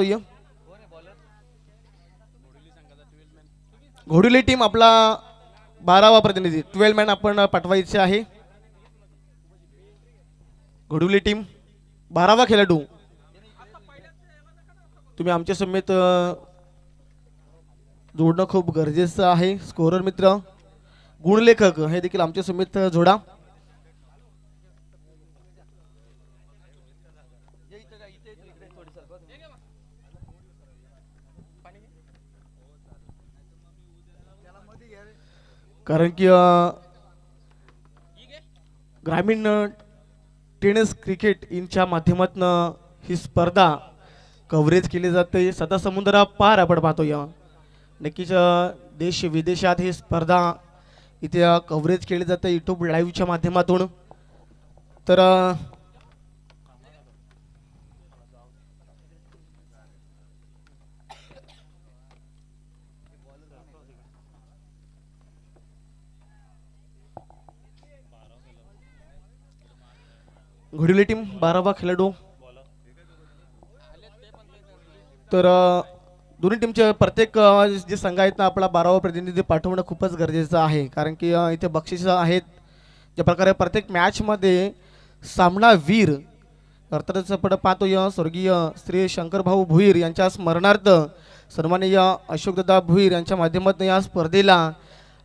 तो य घोडुली टीम आपला बारावा प्रतिनिधी ट्वेल्व मॅन आपण पाठवायचे आहे घोडुली टीम बारावा खेळाडू तुम्ही आमच्या समेत जोडणं खूप गरजेचं आहे स्कोरर मित्र गुणलेखक हे देखील आमच्या समेत जोडा कारण की ग्रामीण टेनिस क्रिकेट यांच्या माध्यमातून ही स्पर्धा कव्हरेज केली जाते सदा पार आपण पाहतो या नक्कीच देश विदेशात ही स्पर्धा इथे कव्हरेज केली जाते यूट्यूब लाईव्हच्या माध्यमातून तर घोडिवली टीम बारावा खेळाडू तर दोन्ही टीमचे प्रत्येक जे संघ आहेत ना आपला बारावा प्रतिनिधी पाठवणं खूपच गरजेचं आहे कारण की इथे बक्षीस आहेत ज्या प्रकारे प्रत्येक मॅचमध्ये सामना वीर अर्थातच आपण पाहतो स्वर्गीय श्री शंकरभाऊ भुईर यांच्या स्मरणार्थ सन्माननीय अशोकदादा भुईर यांच्या माध्यमातून या स्पर्धेला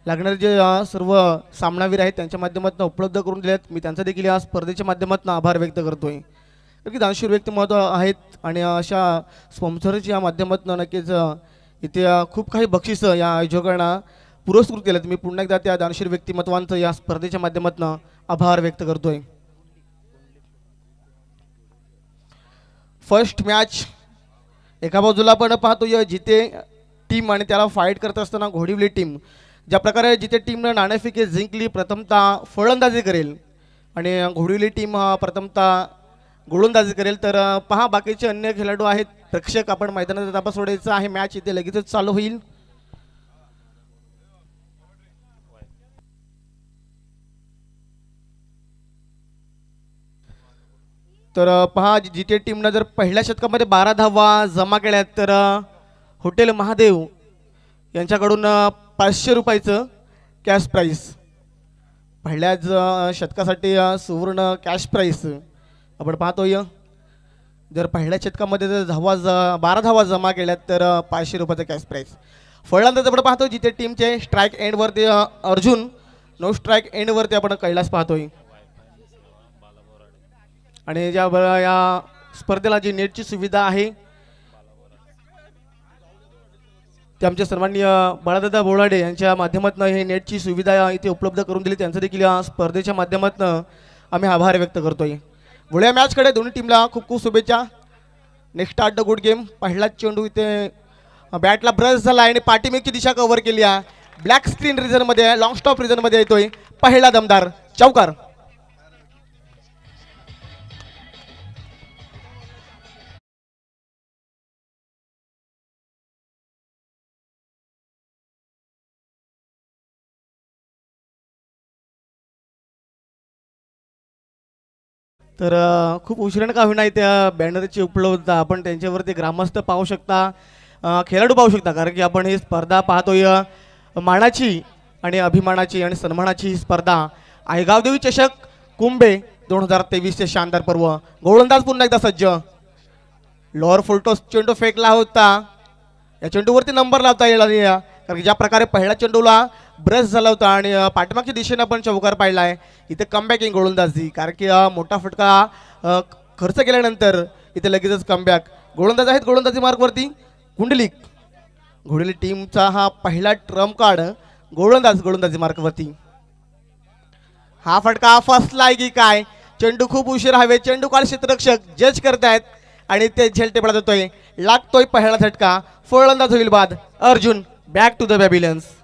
लागणारे जे सर्व सामनावीर आहेत त्यांच्या माध्यमातून उपलब्ध करून दिले आहेत मी त्यांचा देखील या स्पर्धेच्या माध्यमातून आभार व्यक्त करतो आहे कारण की दानशूर व्यक्तिमत्व आहेत आणि अशा स्पॉन्सरच्या या माध्यमातून नक्कीच इथे खूप काही बक्षिसं या आयोजकांना पुरस्कृत केलं मी पुन्हा एकदा त्या दानशीर व्यक्तिमत्वांचं या स्पर्धेच्या माध्यमातून आभार व्यक्त करतोय फर्स्ट मॅच एका बाजूला आपण पाहतो जिथे टीम आणि त्याला फाईट करत असताना घोडीवली टीम ज्या प्रकारे जिथे टीमनं नाणेफिके जिंकली प्रथमता फलंदाजी करेल आणि घोडिली टीम प्रथमता गोलंदाजी करेल तर पहा बाकीचे अन्य खेळाडू आहेत प्रेक्षक आपण मैदानाचा ताबा सोडायचा आहे मॅच इथे लगेचच चालू होईल तर पहा जिते टीमनं जर पहिल्या षटकामध्ये बारा धावा जमा केल्या तर हॉटेल महादेव यांच्याकडून पाचशे रुपयाचं कॅश प्राईस पहिल्याच शतकासाठी सुवर्ण कॅश प्राईस आपण पाहतो जर पहिल्या शतकामध्ये जर धावा ज बारा धावा जमा केल्यात तर पाचशे रुपयाचा कॅश प्राईस फळल्यानंतर आपण पाहतो जिथे टीमचे स्ट्राईक एंडवरती अर्जुन नो स्ट्राईक एंडवरती आपण कैलास पाहतोय आणि ज्या या स्पर्धेला जी नेटची सुविधा आहे ते आमचे सन्मान्य बाळादादा बोराडे यांच्या माध्यमातून हे नेटची सुविधा इथे उपलब्ध करून दिली त्यांचं देखील या स्पर्धेच्या माध्यमातून आम्ही आभार व्यक्त करतोय वळ्या मॅचकडे दोन्ही टीमला खूप खूप शुभेच्छा नेक्स्ट आठ द गुड गेम पहिला चेंडू इथे बॅटला ब्रश झाला आणि पाठीमेकची दिशा कव्हर केली आहे ब्लॅक स्क्रीन रिझनमध्ये लॉंग स्टॉप रिझनमध्ये येतोय पहिला दमदार चौकार तर खूप उशिरानं का होईना त्या बॅनरची उपलब्धता आपण त्यांच्यावरती ग्रामस्थ पाहू शकता खेळाडू पाहू शकता कारण की आपण ही स्पर्धा पाहतोय मानाची आणि अभिमानाची आणि सन्मानाची ही स्पर्धा आयगावदेवी चषक कुंभे दोन हजार तेवीसचे शानदार पर्व गोलंदाज पुन्हा एकदा सज्ज लोअर फुलटो चेंडू फेकला होता या चेंडूवरती नंबर लावता येणार कारण की ज्या प्रकारे पहिल्या चेंडूला ब्रश झाला होता आणि पाठमागच्या दिशेनं पण चौकार पाहिला आहे इथे कमबॅकिंग गोलंदाजी कारण की मोठा फटका खर्च केल्यानंतर इथे लगेचच कमबॅक गोलंदाज आहेत गोलंदाजी मार्कवरती कुंडलिक घोडेली टीमचा हा पहिला ट्रम्प कार्ड गोलंदाज गोलंदाजी मार्कवरती हा फटका आहे की काय चेंडू खूप उशीर हवे चेंडू काल क्षेत्ररक्षक जज करतायत आणि ते पडत होतोय लागतोय पहिला झटका फोळंदाज होईल बाद Arjun back to the pavilion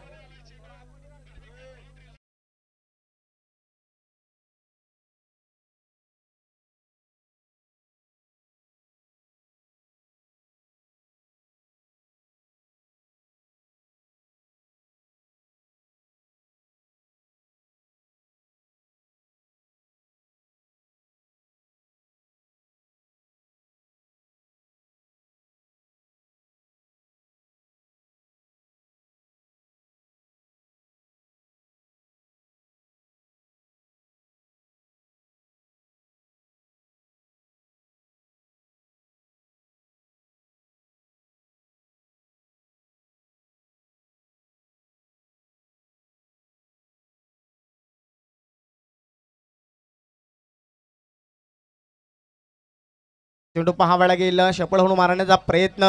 चेंडू पहावायला गेलं शपळ होऊन मारण्याचा प्रयत्न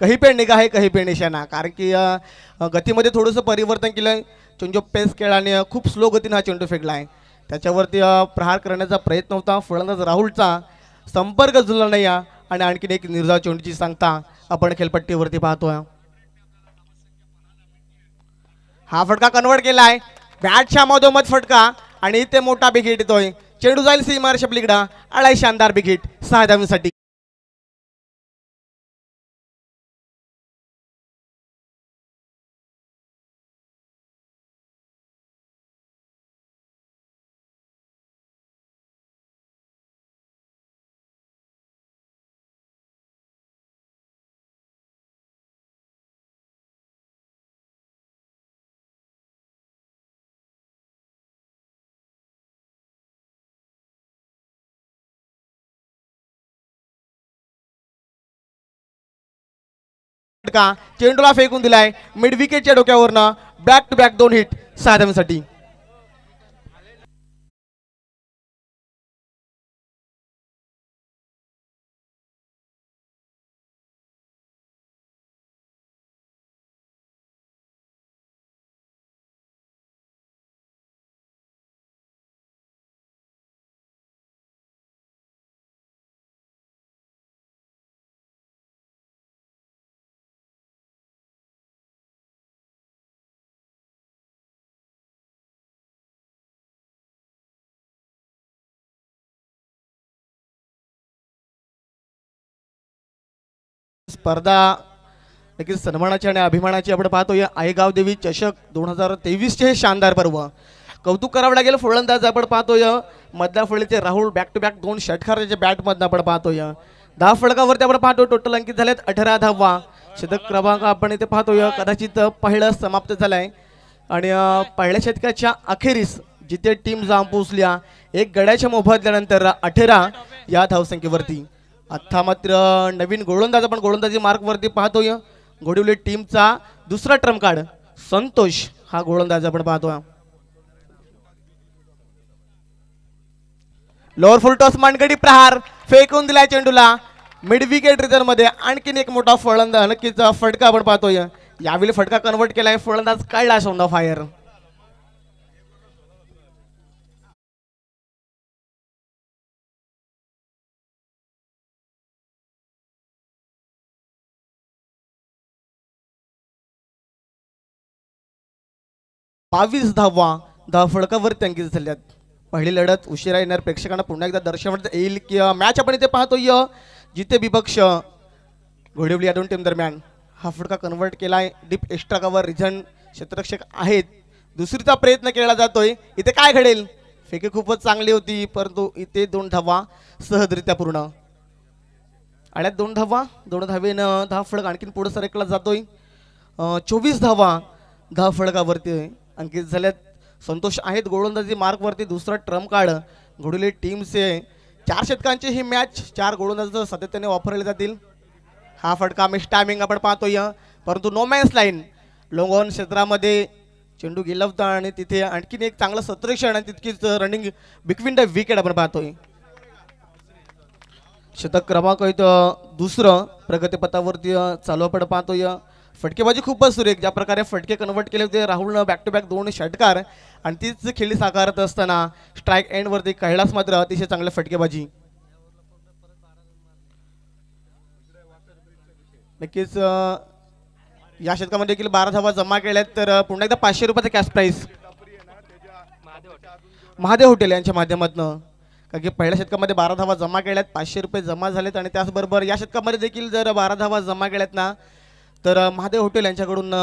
कही पे निघा आहे कही पे कारण की गतीमध्ये थोडंसं परिवर्तन केलं चेंडू पेस केला आणि खूप स्लो गतीनं हा चेंडू फेकला आहे त्याच्यावरती प्रहार करण्याचा प्रयत्न होता फळंदाज राहुलचा संपर्क जुळला नाही आणि आणखीन एक निर्धाव चेंडूची सांगता आपण खेळपट्टीवरती पाहतोय हा फटका कन्वर्ट केला आहे बॅटच्या मधोमध फटका आणि इथे मोठा बिकेट येतोय चेंडू जाईल सीमार शपलीकडा अडायशे शानदार सहा साठी का चेंडूला फेकून दिलाय मिड विकेटच्या डोक्यावरनं बॅक टू बॅक दोन हिट साधनसाठी स्पर्धा देखील सन्मानाची आणि अभिमानाची आपण पाहतो या आईगाव देवी चषक दोन हजार तेवीसचे हे शानदार पर्व कौतुक करावं लागेल फुलंदाज आपण पाहतो या मधल्या फळीचे राहुल बॅक टू बॅक दोन षटकार त्याच्या बॅटमधनं आपण पाहतो या दहा फळकावरती आपण पाहतो टोटल अंकित झालेत अठरा धावा शतक क्रमांक आपण इथे पाहतो कदाचित पहिलं समाप्त झालं आहे आणि पहिल्या शतकाच्या अखेरीस जिथे टीम जाम पोचल्या एक गड्याच्या मोफत अठरा या धावसंख्येवरती आत्ता मात्र नवीन गोलंदाज आपण गोलंदाजी मार्कवरती पाहतोय घोडिवली टीमचा दुसरा ट्रम्प कार्ड संतोष हा गोलंदाज आपण पाहतोय लोअर फुल टॉस मानगडी प्रहार फेकून दिला चेंडूला मिड विकेट रिझर्व मध्ये आणखीन एक मोठा फळंदाज नक्कीच फटका आपण पाहतोय यावेळी फटका कन्वर्ट केलाय फळंदाज काढला शोंदा फायर बावीस धावा दहा फळकावर त्यांकीच झाल्यात पहिली लढत उशिरा येणार प्रेक्षकांना पुन्हा एकदा दर्शन येईल की मॅच आपण इथे पाहतो य जिथे विपक्ष घोडेवली या दोन टीम दरम्यान हा फडका कन्वर्ट केला आहे डीप एक्स्ट्रा कवर रिझन क्षेत्ररक्षक आहेत दुसरीचा प्रयत्न केला जातोय इथे काय घडेल फेके खूपच चांगली होती परंतु इथे दोन धावा सहजरित्या पूर्ण आणि दोन धावा दोन धावेनं दहा फळक आणखीन पुढे सरकला जातोय चोवीस धावा दहा फळकावरती अंकित झाल्यात संतोष आहेत गोलंदाजी मार्कवरती दुसरा ट्रम्प काढ टीम टीमचे चार शतकांचे ही मॅच चार गोलंदाज सातत्याने वापरले जातील हा फटका मिस टायमिंग आपण पाहतोय परंतु नो मॅन्स लाईन लोंगॉन क्षेत्रामध्ये चेंडू होता आणि तिथे आणखीन एक चांगलं सत्रक्षण आणि तितकीच रनिंग बिटवीन द विकेट आपण पाहतोय शतक क्रमांक इथं दुसरं प्रगतीपथावरती चालू आपण पाहतोय फटकेबाजी खूपच सुरेख ज्या प्रकारे फटके कन्वर्ट केले होते राहुलनं बॅक टू बॅक दोन षटकार आणि तीच खेळी साकारत असताना स्ट्राईक एंडवरती कैलास मात्र अतिशय चांगल्या फटकेबाजी नक्कीच या शतकामध्ये देखील बारा धावा जमा केल्यात तर पुन्हा एकदा पाचशे रुपयाचा कॅश प्राईस महादेव हॉटेल यांच्या माध्यमातून कारण की पहिल्या शतकामध्ये बारा धावा जमा केल्यात पाचशे रुपये जमा झालेत आणि त्याचबरोबर या शतकामध्ये देखील जर बारा धावा जमा केल्यात ना तर महादेव हॉटेल यांच्याकडून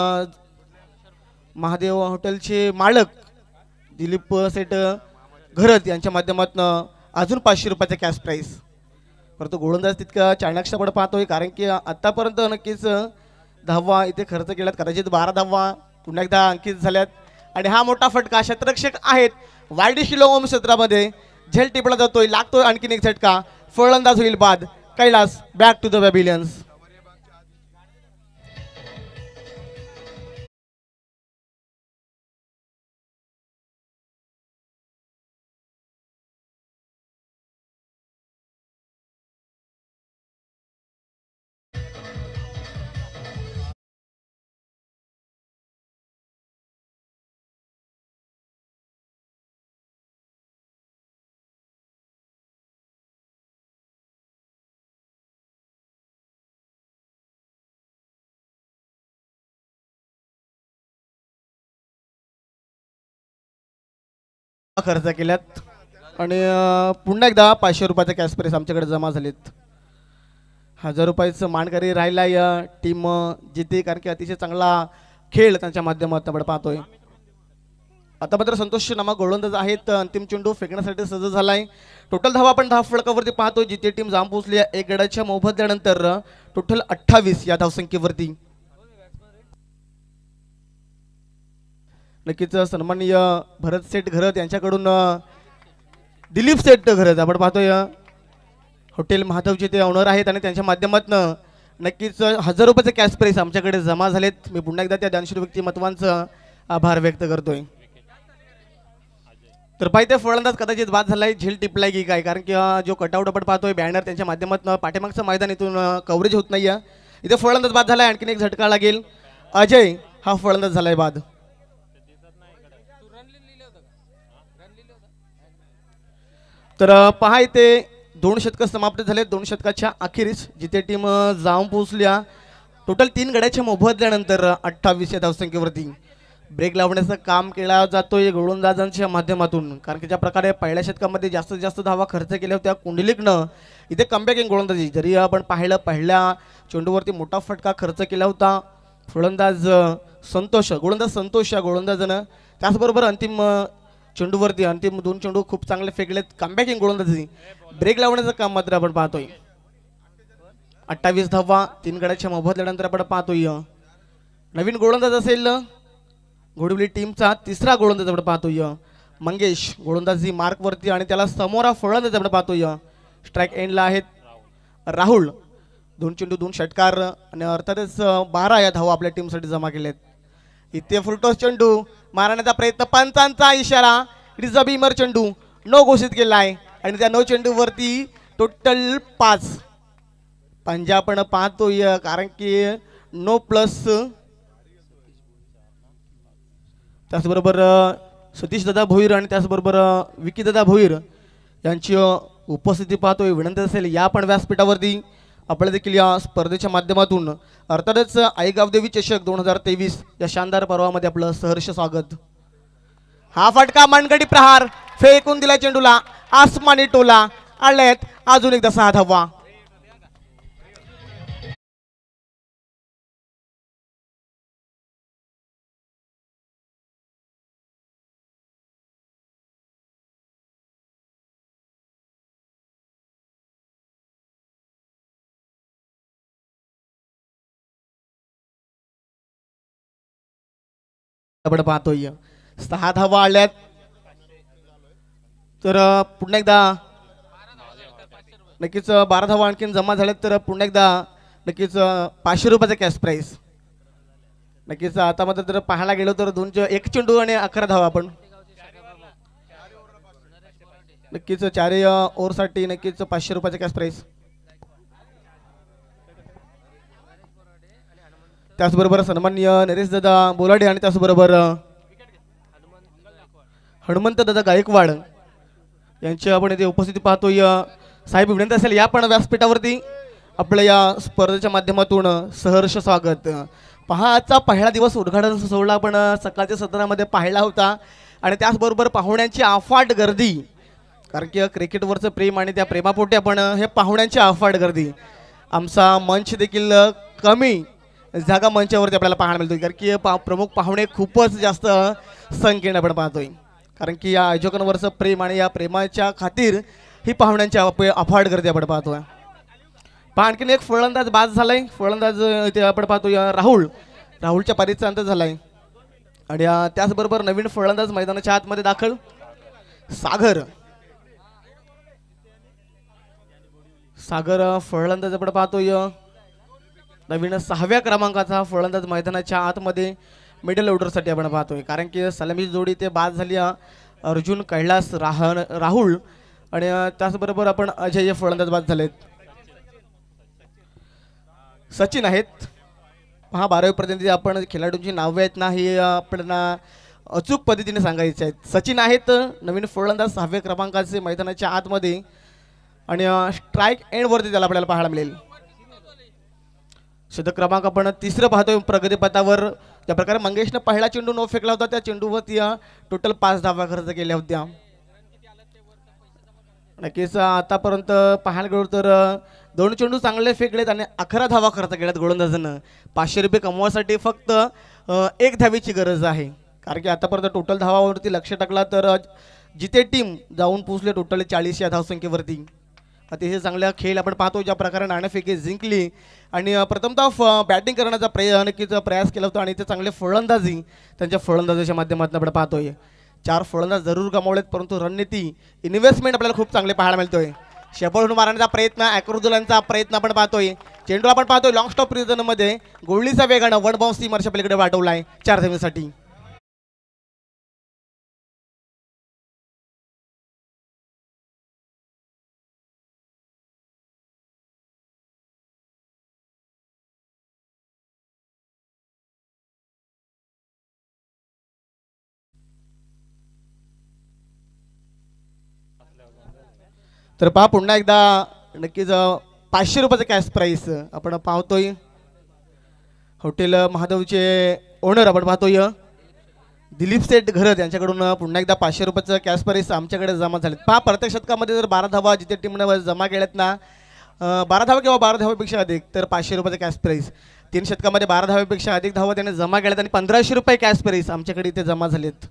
महादेव हॉटेलचे मालक दिलीप सेट घरत यांच्या माध्यमातून अजून पाचशे रुपयाचा कॅश प्राईस परंतु गोलंदाज तितका चाणक्षपण पाहतोय कारण की आतापर्यंत नक्कीच धावा इथे खर्च केल्यात कदाचित बारा धावा पुन्हा एकदा अंकित झाल्यात आणि हा मोठा फटका शतरक्षक आहेत वायडी शिलोम क्षेत्रामध्ये झेल टिपला जातोय लागतोय आणखीन एक झटका फळंदाज होईल बाद Kailas back to the pavilions खर्च केल्यात आणि पुन्हा एकदा पाचशे रुपयाचा कॅश प्राईस आमच्याकडे जमा झालेत हजार रुपयाचं मानकरी राहिला या टीम जिथे कारण की अतिशय चांगला खेळ त्यांच्या माध्यमात आपण पाहतोय आता मात्र संतोष नामा गोलंदाज आहेत अंतिम चेंडू फेकण्यासाठी सज्ज झालाय टोटल धावा आपण धाव फळकावरती पाहतोय जिथे टीम जाम पोहोचली एक गडाच्या मोबदल्यानंतर टोटल अठ्ठावीस या धावसंख्येवरती नक्कीच सन्माननीय भरत सेठ घरत यांच्याकडून दिलीप सेट घरत आपण पाहतोय हॉटेल महादेवचे ते ओनर आहेत आणि त्यांच्या माध्यमातून नक्कीच हजार रुपयाचे कॅश प्राईस आमच्याकडे जमा झालेत मी पुन्हा एकदा त्या व्यक्ती व्यक्तिमत्वांचं आभार व्यक्त करतोय तर पाहिजे फळंदाज कदाचित बाद झालाय झेल टिपलाय की काय कारण की जो कटआउट आपण पाहतोय बॅनर त्यांच्या माध्यमातून पाठीमागचं मैदान इथून कव्हरेज होत नाही आहे इथे फळंदाज बाद झालाय आणखीन एक झटका लागेल अजय हा फळंदाज झालाय बाद तर पहा इथे दोन शतकं समाप्त झाले दोन शतकाच्या अखेरीस जिथे टीम जाऊन पोहोचल्या टोटल तीन गड्याच्या मोबदल्यानंतर अठ्ठावीस या धावसंख्येवरती ब्रेक लावण्याचं काम केला जातोय गोलंदाजांच्या माध्यमातून कारण की ज्या प्रकारे पहिल्या शतकामध्ये जास्तीत जास्त धावा खर्च केल्या होत्या कुंडलीकनं इथे कमबॅकिंग गोलंदाजी जरी आपण पाहिलं पहिल्या चेंडूवरती मोठा फटका खर्च केला होता फलंदाज संतोष गोलंदाज संतोष या गोलंदाजानं त्याचबरोबर अंतिम चेंडूवरती आणि ते दोन चेंडू खूप चांगले फेकलेत कमबॅकिंग गोलंदाजी ब्रेक लावण्याचं काम मात्र आपण पाहतोय अठ्ठावीस धावा तीन गड्याच्या मोबदल्यानंतर आपण पाहतोय नवीन गोलंदाज असेल घोडवली टीमचा तिसरा गोलंदाज आपण पाहतोय मंगेश गोलंदाजी मार्कवरती आणि त्याला समोरा फळंदाज आपण पाहतोय स्ट्राईक एंडला आहेत राहुल दोन चेंडू दोन षटकार आणि अर्थातच बारा या धावा आपल्या टीमसाठी जमा केल्या आहेत इथे फुलटोस चेंडू मारण्याचा प्रयत्न पंचांचा इशारा इट बीमर चंडू नो घोषित केला आहे आणि त्या नऊ वरती टोटल पाच पण पाहतोय कारण की नो प्लस त्याचबरोबर सतीश दादा भोईर आणि त्याचबरोबर विकी दादा भोईर यांची उपस्थिती पाहतोय विनंती असेल या पण व्यासपीठावरती आपल्याला देखील या स्पर्धेच्या माध्यमातून अर्थातच आईगावदेवी चषक दोन हजार तेवीस या शानदार पर्वामध्ये आपलं सहर्ष स्वागत हा फटका मानगडी प्रहार फेकून दिला चेंडूला आसमानी टोला आल्यात अजून एकदा सहा धावा पाहतोय सहा धावा आल्यात तर पुन्हा एकदा नक्कीच बारा धावा आणखीन जमा झाल्यात तर पुन्हा एकदा नक्कीच पाचशे रुपयाचा कॅश प्राईस नक्कीच आता मात्र जर पाहायला गेलो तर दोन एक चेंडू आणि अकरा धावा आपण नक्कीच चारही ओव्हरसाठी नक्कीच पाचशे रुपयाचा कॅश प्राईस त्याचबरोबर सन्मान्य नरेश दादा बोलाडे आणि त्याचबरोबर हनुमंत दादा गायकवाड यांची आपण इथे उपस्थिती पाहतोय साहेब विनंती असेल या पण व्यासपीठावरती आपल्या या स्पर्धेच्या माध्यमातून सहर्ष स्वागत पहा आजचा पहिला दिवस उद्घाटन सोहळा आपण सकाळच्या सत्रामध्ये पाहिला होता आणि त्याचबरोबर पाहुण्यांची अफाट गर्दी कारण की क्रिकेटवरचं प्रेम आणि त्या प्रेमापोटी आपण हे पाहुण्यांची आफाट गर्दी आमचा मंच देखील कमी जागा मंचावरती आपल्याला पाहायला मिळतोय कारण की पा प्रमुख पाहुणे खूपच जास्त संकीर्ण आपण पाहतोय कारण की या आयोजकांवरचं प्रेम आणि या प्रेमाच्या खातीर ही पाहुण्यांची अफाट गर्दी आपण पाहतोय पहा आणखीन एक फळंदाज बाद झालाय फळंदाज ते आपण पाहतोय राहुल राहुलच्या पारीचा अंत झालाय आणि त्याचबरोबर नवीन फळंदाज मैदानाच्या आतमध्ये दाखल सागर सागर फळंदाज आपण पाहतोय नवीन सहाव्या क्रमांकाचा फलंदाज मैदानाच्या आतमध्ये मिडल ऑर्डरसाठी आपण पाहतोय कारण की सलामी जोडी ते बाद झाली अर्जुन कैलास राहण राहुल आणि त्याचबरोबर आपण अजय जे फलंदाज बाद झालेत सचिन आहेत हा प्रतिनिधी आपण खेळाडूंची नावे आहेत ना हे आपल्याला अचूक पद्धतीने सांगायचे आहेत सचिन आहेत नवीन फलंदाज सहाव्या क्रमांकाचे मैदानाच्या आतमध्ये आणि स्ट्राईक एंडवरती त्याला आपल्याला पाहायला मिळेल शुद्ध क्रमांक आपण तिसरं पाहतोय प्रगतीपथावर ज्या प्रकारे मंगेशनं पहिला चेंडू नो फेकला होता त्या चेंडूवरती टोटल पाच धावा खर्च केल्या होत्या नक्कीच आतापर्यंत पाहायला गेलो तर दोन चेंडू चांगले फेकलेत आणि अकरा धावा खर्च केल्यात गोलंदाजानं पाचशे रुपये कमवासाठी फक्त एक धावीची गरज आहे कारण की आतापर्यंत टोटल धावावरती लक्ष टाकला तर जिथे टीम जाऊन पोचले टोटल चाळीस या धावसंख्येवरती अतिशय चांगला खेळ आपण पाहतो ज्या प्रकारे नाणेफेकी जिंकली आणि प्रथमतः बॅटिंग करण्याचा प्रय नक्कीच प्रयास केला होता आणि ते चांगले फळंदाजी त्यांच्या फळंदाजाच्या माध्यमातून आपण पाहतोय चार फळंदाज जरूर गमावलेत परंतु रणनीती इन्व्हेस्टमेंट आपल्याला खूप चांगले पाहायला मिळतोय शेपळून मारण्याचा प्रयत्न अॅक्रोजुलांचा प्रयत्न आपण पाहतोय चेंडू आपण पाहतोय लॉंग स्टॉप रिझनमध्ये गोळीचा वेगानं वन बाउन्स टीमर्श आपल्याकडे वाढवला आहे चार धाव्यासाठी तर पहा पुन्हा एकदा नक्कीच पाचशे रुपयाचं कॅश प्राईस आपण पाहतोय हॉटेल महादेवचे ओनर आपण पाहतोय दिलीप सेठ घरत त्यांच्याकडून पुन्हा एकदा पाचशे रुपयाचं कॅश प्राईस आमच्याकडे जमा झाले पहा प्रत्येक शतकामध्ये जर बारा धावा जिथे टीमनं जमा केल्यात ना बारा धावा किंवा बारा धावापेक्षा अधिक तर पाचशे रुपयाचं कॅश प्राईस तीन शतकामध्ये बारा धावापेक्षा अधिक धावा त्यांनी जमा केल्यात आणि पंधराशे रुपये कॅश प्राईस आमच्याकडे इथे जमा झालेत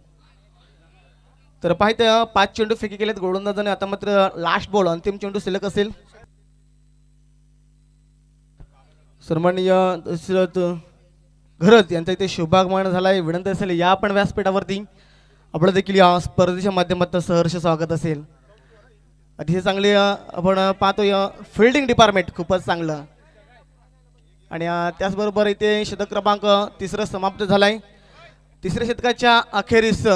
तर पाहिजे पाच चेंडू फेकी केलेत गोलंदाजाने आता मात्र लास्ट बॉल अंतिम चेंडू सिलक असेल सन्माननीय दशरथ घरत यांचा इथे शुभागमन झालाय विनंती असेल या पण व्यासपीठावरती आपलं देखील या स्पर्धेच्या माध्यमातून सहर्ष स्वागत असेल अतिशय चांगले आपण पाहतो या फिल्डिंग डिपार्टमेंट खूपच चांगलं आणि त्याचबरोबर इथे शतक क्रमांक तिसरं समाप्त झालाय तिसऱ्या शतकाच्या अखेरीस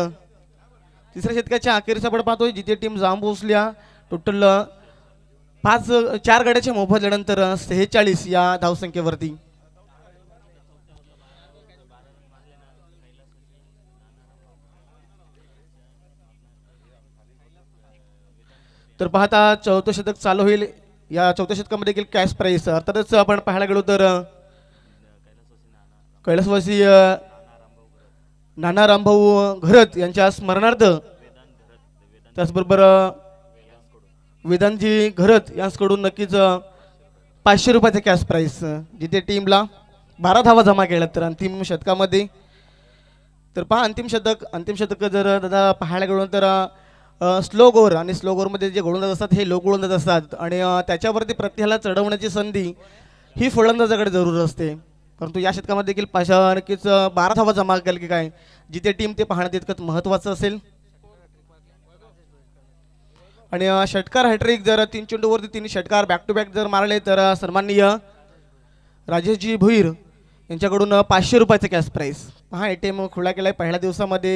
तिसऱ्या शतकाच्या अखेरचा बळ पाहतोय जिथे टीम पोहोचल्या टोटल पाच चार गड्याच्या मोफतल्यानंतर सेहेचाळीस या धावसंख्येवरती तर पाहता चौथं शतक चालू होईल या चौथ्या शतकामध्ये देखील कॅश प्राईस अर्थातच आपण पाहायला गेलो तर कैलासवासी नाना रामभाऊ घरत यांच्या स्मरणार्थ त्याचबरोबर वेदांतजी घरत यांच्याकडून नक्कीच पाचशे रुपयाचा कॅश प्राईस जिथे टीमला बारा धावा जमा केल्या तर अंतिम शतकामध्ये तर पहा अंतिम शतक अंतिम शतक जर दादा पाहायला गेलो तर स्लो गोर आणि स्लो गोरमध्ये जे गोळंदाज असतात हे लो गोलंदाज असतात आणि त्याच्यावरती प्रत्येकाला चढवण्याची संधी ही फलंदाजाकडे जरूर असते परंतु या शतकामध्ये देखील पाचशे नक्कीच बारा धावा जमा केला की काय जिथे टीम ते पाहणं तितकंच महत्त्वाचं असेल आणि षटकार हॅट्रिक जर तीन चेंडूवरती तीन षटकार बॅक टू बॅक जर मारले तर सन्माननीय राजेशजी भुईर यांच्याकडून पाचशे रुपयाचं कॅश प्राईस हा ए टी एम खुला केलाय पहिल्या दिवसामध्ये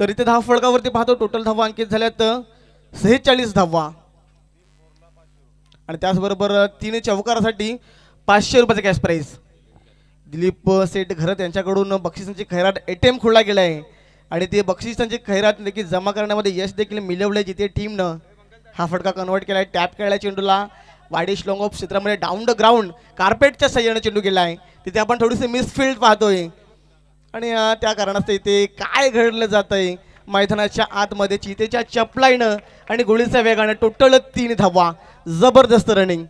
तर इथे धाव फळकावरती पाहतो टोटल धावा अंकित झाल्यात सेहेचाळीस धावा आणि त्याचबरोबर तीन चौकारासाठी पाचशे रुपयाचा कॅश प्राईस दिलीप सेठ घरत यांच्याकडून बक्षिसांची खैराट एम खोडला गेला आहे आणि ते बक्षिसांची खैरात देखील जमा करण्यामध्ये यश देखील मिळवले जिथे टीमनं हा फटका कन्वर्ट केला आहे टॅप केला चेंडूला वाडी श्लोंग ऑफ क्षेत्रामध्ये डाऊन द ग्राउंड कार्पेटच्या सह्याने चेंडू केला आहे तिथे आपण थोडीशी मिसफिल्ड पाहतोय आणि त्या कारणास्तव इथे काय घडलं जात आहे मैदानाच्या आतमध्ये चितेच्या चपलाईनं आणि गोळीचा वेगानं टोटल तीन धावा जबरदस्त रनिंग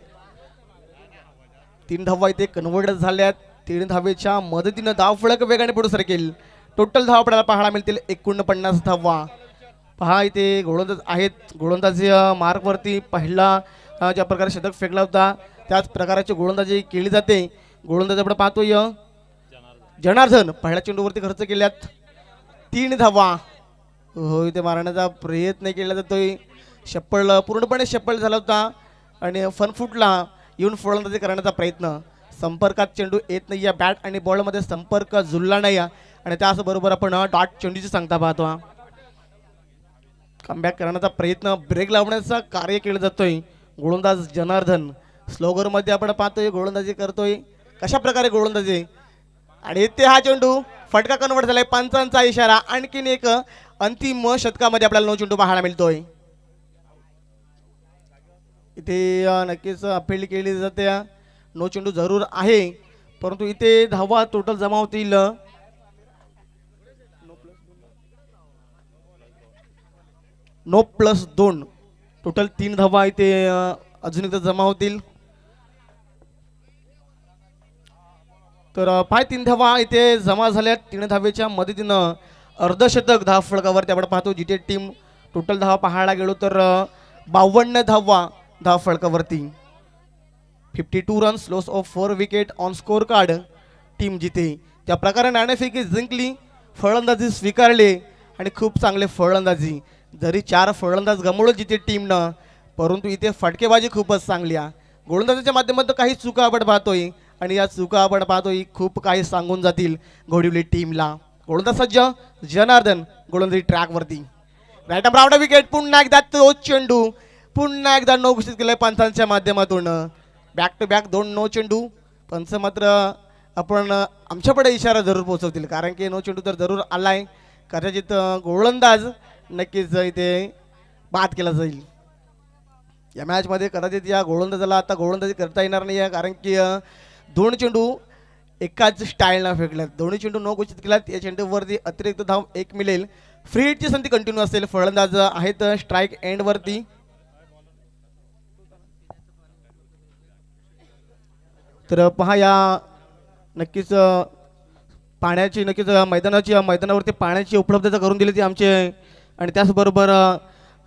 तीन धावा इथे कन्वर्ट झाल्यात तीन धावेच्या मदतीनं धाव फळक वेगाने पुढे सरकेल टोटल धाव आपल्याला पाहायला मिळतील एकोणपन्नास धावा पहा इथे गोळंदाज आहेत गोलंदाजी मार्गवरती पहिला ज्या प्रकारे शतक फेकला होता त्याच प्रकाराची गोलंदाजी केली जाते गोलंदाज आपण पाहतोय जनार्दन पहिल्या चेंडूवरती खर्च केल्यात तीन धावा हो इथे मारण्याचा प्रयत्न केला जातोय शप्पळ पूर्णपणे शप्पल झाला होता आणि फनफुटला येऊन फोळंदाजी करण्याचा प्रयत्न संपर्कात चेंडू येत नाही या बॅट आणि बॉलमध्ये संपर्क जुळला नाही आणि त्याचबरोबर आपण डॉट चेंडूची सांगता पाहतो कमबॅक करण्याचा प्रयत्न ब्रेक लावण्याचं कार्य केलं जातोय गोलंदाज जनार्दन स्लोगरमध्ये आपण पाहतोय गोलंदाजी करतोय कशा प्रकारे गोलंदाजी आणि ते हा चेंडू फटका कन्वर्ट झालाय पंचांचा इशारा आणखीन एक अंतिम शतकामध्ये आपल्याला नऊ चेंडू पाहायला मिळतोय इथे नक्कीच अपील केली जाते नो चेंडू जरूर आहे परंतु इथे धावा टोटल जमा होतील नो प्लस दोन टोटल तीन धावा इथे अजून एकदा जमा होतील तर पाय तीन धावा इथे जमा झाल्या तीन धावेच्या मदतीनं अर्धशतक धाव फळकावरती आपण पाहतो जिथे टीम टोटल धावा पाहायला गेलो तर बावन्न धावा दहा फळकावरती fifty two runs loss of four wicket on score card team जिते त्या प्रकारे नाणेफेकी जिंकली फळंदाजी स्वीकारले आणि खूप चांगले फळंदाजी जरी चार फळंदाज गमवलं जिथे टीमनं परंतु इथे फटकेबाजी खूपच चांगल्या गोलंदाजाच्या माध्यमातून काही चुका आपण पाहतोय आणि या चुका आपण पाहतोय खूप काही सांगून जातील घोडिवली टीमला गोलंदाज सज्ज जनार्दन गोलंदाजी ट्रॅकवरती राईट रावडा विकेट पुन्हा एकदा तो चेंडू पुन्हा एकदा नो घोषित केलं पंचांच्या माध्यमातून बॅक टू बॅक दोन नो चेंडू पंच मात्र आपण आमच्याकडे इशारा जरूर पोहोचवतील कारण की नो चेंडू तर जरूर आलाय कदाचित गोलंदाज नक्कीच इथे बाद केला जाईल या मॅचमध्ये कदाचित या गोलंदाजाला आता गोलंदाजी करता येणार नाही आहे कारण की दोन चेंडू एकाच स्टाईलला फेकल्यात दोन्ही चेंडू नऊ घोषित केलात या चेंडूवरती अतिरिक्त धाव एक मिळेल फ्री संधी कंटिन्यू असेल फलंदाज आहेत स्ट्राईक एंडवरती तर पहा या नक्कीच पाण्याची नक्कीच मैदानाची मैदानावरती पाण्याची उपलब्धता करून दिली ती आमचे आणि त्याचबरोबर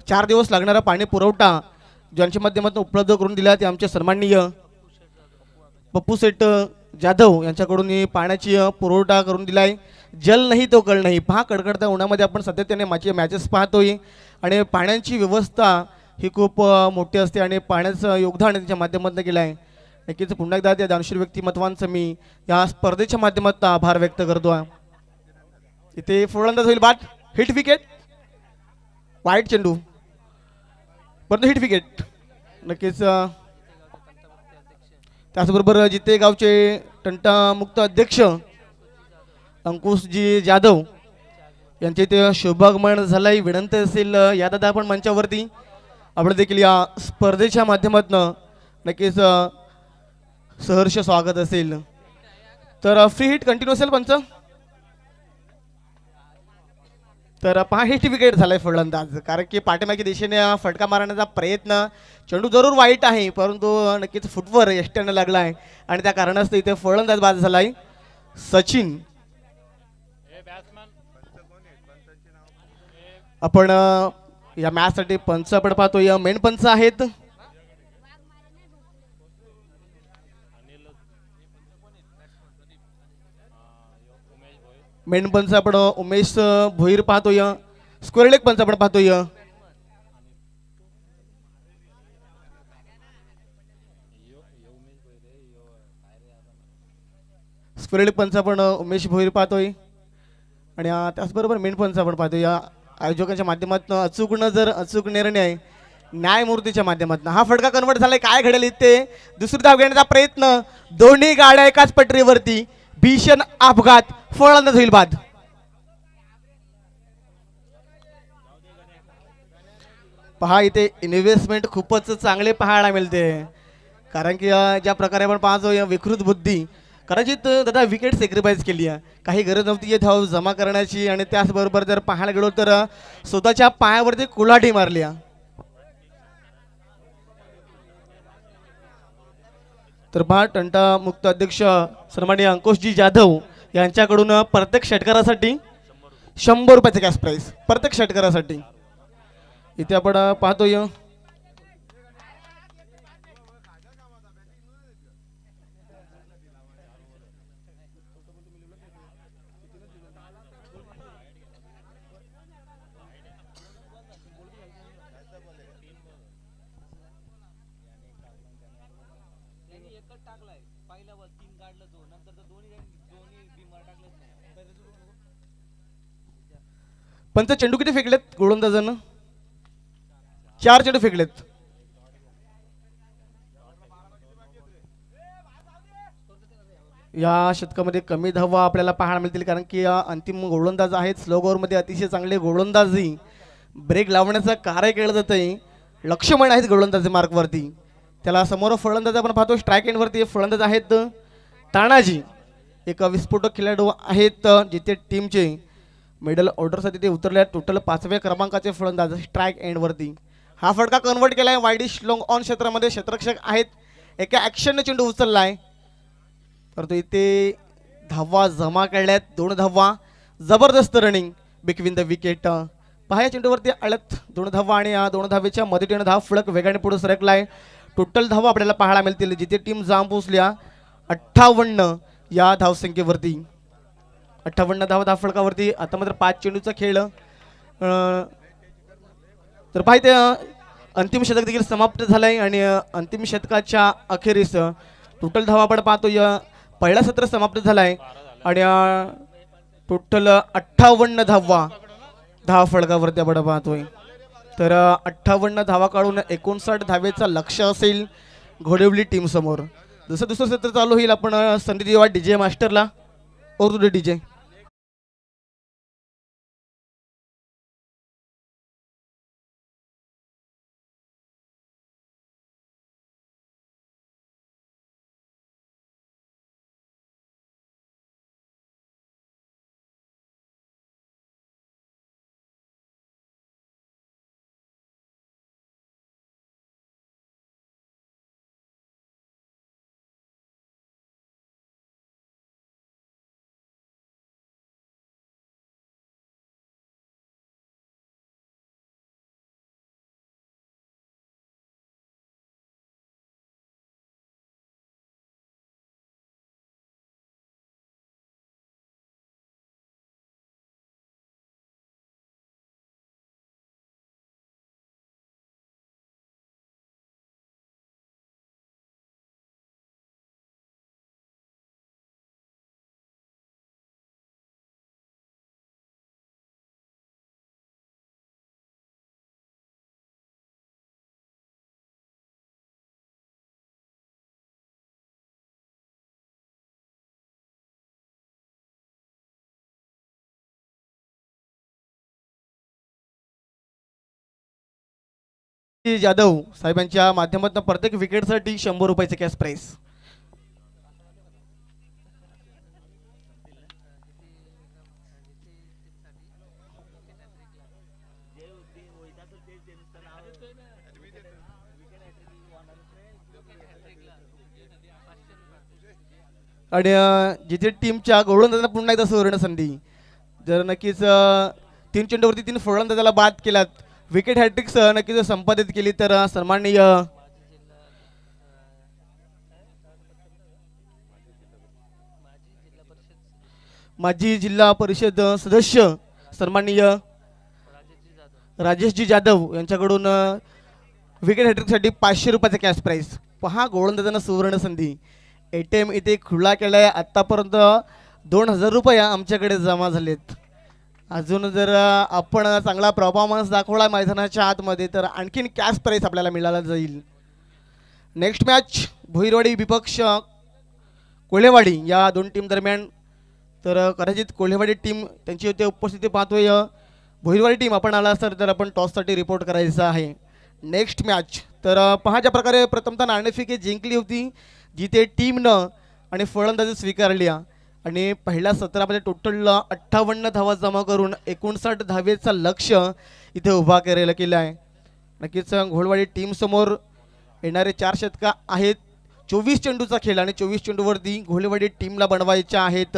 चार दिवस लागणारा पाणी पुरवठा ज्यांच्या माध्यमातून उपलब्ध करून दिला ते आमचे सन्माननीय पप्पू सेट जाधव यांच्याकडून पाण्याची पुरवठा करून दिला आहे जल नाही तो कळ नाही पहा कडकडत्या उन्हामध्ये आपण सातत्याने माझे मॅचेस पाहतोय आणि पाण्याची व्यवस्था ही खूप मोठी असते आणि पाण्याचं योगदान त्यांच्या माध्यमातून केलं आहे नक्कीच पुन्हा एकदा त्या दानशीर व्यक्तिमत्वांचं मी या स्पर्धेच्या माध्यमात आभार व्यक्त करतो आहे इथे फुलंदाज होईल बाट हिट विकेट वाईट चेंडू परंतु हिट विकेट नक्कीच त्याचबरोबर जिथे गावचे टंटामुक्त अध्यक्ष अंकुशजी जाधव यांचे ते शुभागमन झालंय विनंती असेल या दादा आपण मंचावरती आपण देखील या स्पर्धेच्या माध्यमातून नक्कीच सहर्ष स्वागत असेल तर फ्री हिट कंटिन्यू असेल पंच तर हिट विकेट झालाय फलंदाज कारण की पाठीमागे दिशेने फटका मारण्याचा प्रयत्न चेंडू जरूर वाईट आहे परंतु नक्कीच फुटवर यष्ट्यानं लागला आहे आणि त्या कारणास्तव इथे फळंदाज बाद झालाय सचिन आपण या मॅचसाठी पंच आपण पाहतो या मेन पंच आहेत मेणपंचा आपण उमेश भोईर पाहतोय स्क्वेअर लेग पंच आपण पाहतोय स्क्वेअर लेग पंच आपण उमेश भोईर पाहतोय आणि त्याचबरोबर मेणपंच आपण पाहतोय या आयोजकांच्या माध्यमातून अचूकनं जर अचूक निर्णय न्यायमूर्तीच्या माध्यमातून हा फटका कन्वर्ट झालाय काय घडेल इथे दुसरी धाव घेण्याचा प्रयत्न दोन्ही गाड्या एकाच पटरीवरती भीषण अपघात फळंदाज होईल बाद पहा इथे इन्व्हेस्टमेंट खूपच चांगले पाहायला मिळते कारण की ज्या प्रकारे आपण पाहतो विकृत बुद्धी कदाचित दादा विकेट सॅक्रिफाईस केली आहे काही गरज नव्हती धाव जमा करण्याची आणि त्याचबरोबर जर पाहायला गेलो तर स्वतःच्या पायावरती कुलाठी मारली आहे तर बा टंटा मुक्त अध्यक्ष सन्मान्य अंकुशजी जाधव यांच्याकडून प्रत्येक षटकारासाठी शंभर रुपयाचे कॅश प्राईस प्रत्येक षटकारासाठी इथे आपण पाहतोय पंच चेंडू किती फेकलेत गोलंदाजानं चार चेंडू फेकलेत या शतकामध्ये कमी धावा आपल्याला पाहायला मिळतील कारण की या अंतिम गोलंदाज आहेत स्लो मध्ये अतिशय चांगले गोलंदाजी ब्रेक लावण्याचं कार्य केलं जातं आहे लक्ष्मण आहेत गोलंदाजी मार्कवरती त्याला समोर फळंदाज आपण पाहतो स्ट्राईक वरती फळंदाज आहेत तानाजी एक विस्फोटक खेळाडू आहेत जिथे टीमचे मेडल ऑर्डरसाठी ते उतरले टोटल पाचव्या क्रमांकाचे फलंदाज स्ट्राईक एंडवरती हा फटका कन्वर्ट केला आहे वायडी लॉंग ऑन क्षेत्रामध्ये क्षेत्रक्षक आहेत एका ॲक्शनने चेंडू उचलला आहे परंतु इथे धावा जमा केल्यात दोन धावा जबरदस्त रनिंग बिटवीन द विकेट पहा या चेंडूवरती अळत दोन धावा आणि या दोन धावेच्या मदतीने धाव फळक वेगाने पुढे सरकला आहे टोटल धावा आपल्याला पाहायला मिळतील जिथे टीम जाम पोहोचल्या अठ्ठावन्न या धावसंख्येवरती अठ्ठावन्न धावा फळकावरती आता मात्र पाच चेंडूचा खेळ तर पाहिजे अंतिम शतक देखील समाप्त झालं आहे आणि अंतिम शतकाच्या अखेरीस टोटल धावा आपण पाहतो पहिला सत्र समाप्त झाला आहे आणि टोटल अठ्ठावन्न धावा धावा फळकावरती आपण पाहतोय तर अठ्ठावन्न धावा काढून एकोणसाठ धावेचा लक्ष असेल घोडेवली टीम समोर जसं दुसरं सत्र चालू होईल आपण संदीप देवा जे मास्टरला ओर तुझे जे जाधव साहेबांच्या माध्यमातून प्रत्येक विकेटसाठी शंभर रुपयाचे कॅश प्राईस आणि जिथे टीमच्या गोलंदाजांना पुन्हा एकदा सुवर्ण संधी जर नक्कीच तीन चेंडूवरती तीन फलंदाजाला बाद केलात विकेट हॅट्रिक नक्की जर संपादित केली तर सन्माननीय माजी जिल्हा परिषद सदस्य सन्माननीय राजेशजी जाधव यांच्याकडून विकेट हॅट्रिकसाठी पाचशे रुपयाचा कॅश प्राईज पहा गोळंदाजांना सुवर्ण संधी ए टी एम इथे खुला केलाय आतापर्यंत दोन हजार रुपये आमच्याकडे जमा झालेत अजून जर आपण चांगला परफॉर्मन्स दाखवला मैदानाच्या आतमध्ये तर आणखीन कॅश प्राईज आपल्याला मिळाला जाईल नेक्स्ट मॅच भुईरवाडी विपक्ष कोल्हेवाडी या दोन टीम दरम्यान तर कदाचित कोल्हेवाडी टीम त्यांची होते उपस्थिती पाहतोय भुईरवाडी टीम आपण आला असेल तर आपण टॉससाठी रिपोर्ट करायचा आहे नेक्स्ट मॅच तर पहा ज्या प्रकारे प्रथमतः नाणेफिके जिंकली होती जिथे टीमनं आणि फळंदाजी स्वीकारली आहे आणि पहिल्या सत्रामध्ये टोटल अठ्ठावन्न धावा जमा करून एकोणसाठ धावेचा लक्ष इथे उभा करायला केला आहे नक्कीच घोडवाडी टीमसमोर येणारे चार शतका आहेत चोवीस चेंडूचा खेळ आणि चोवीस चेंडूवरती घोळवाडी टीमला बनवायच्या आहेत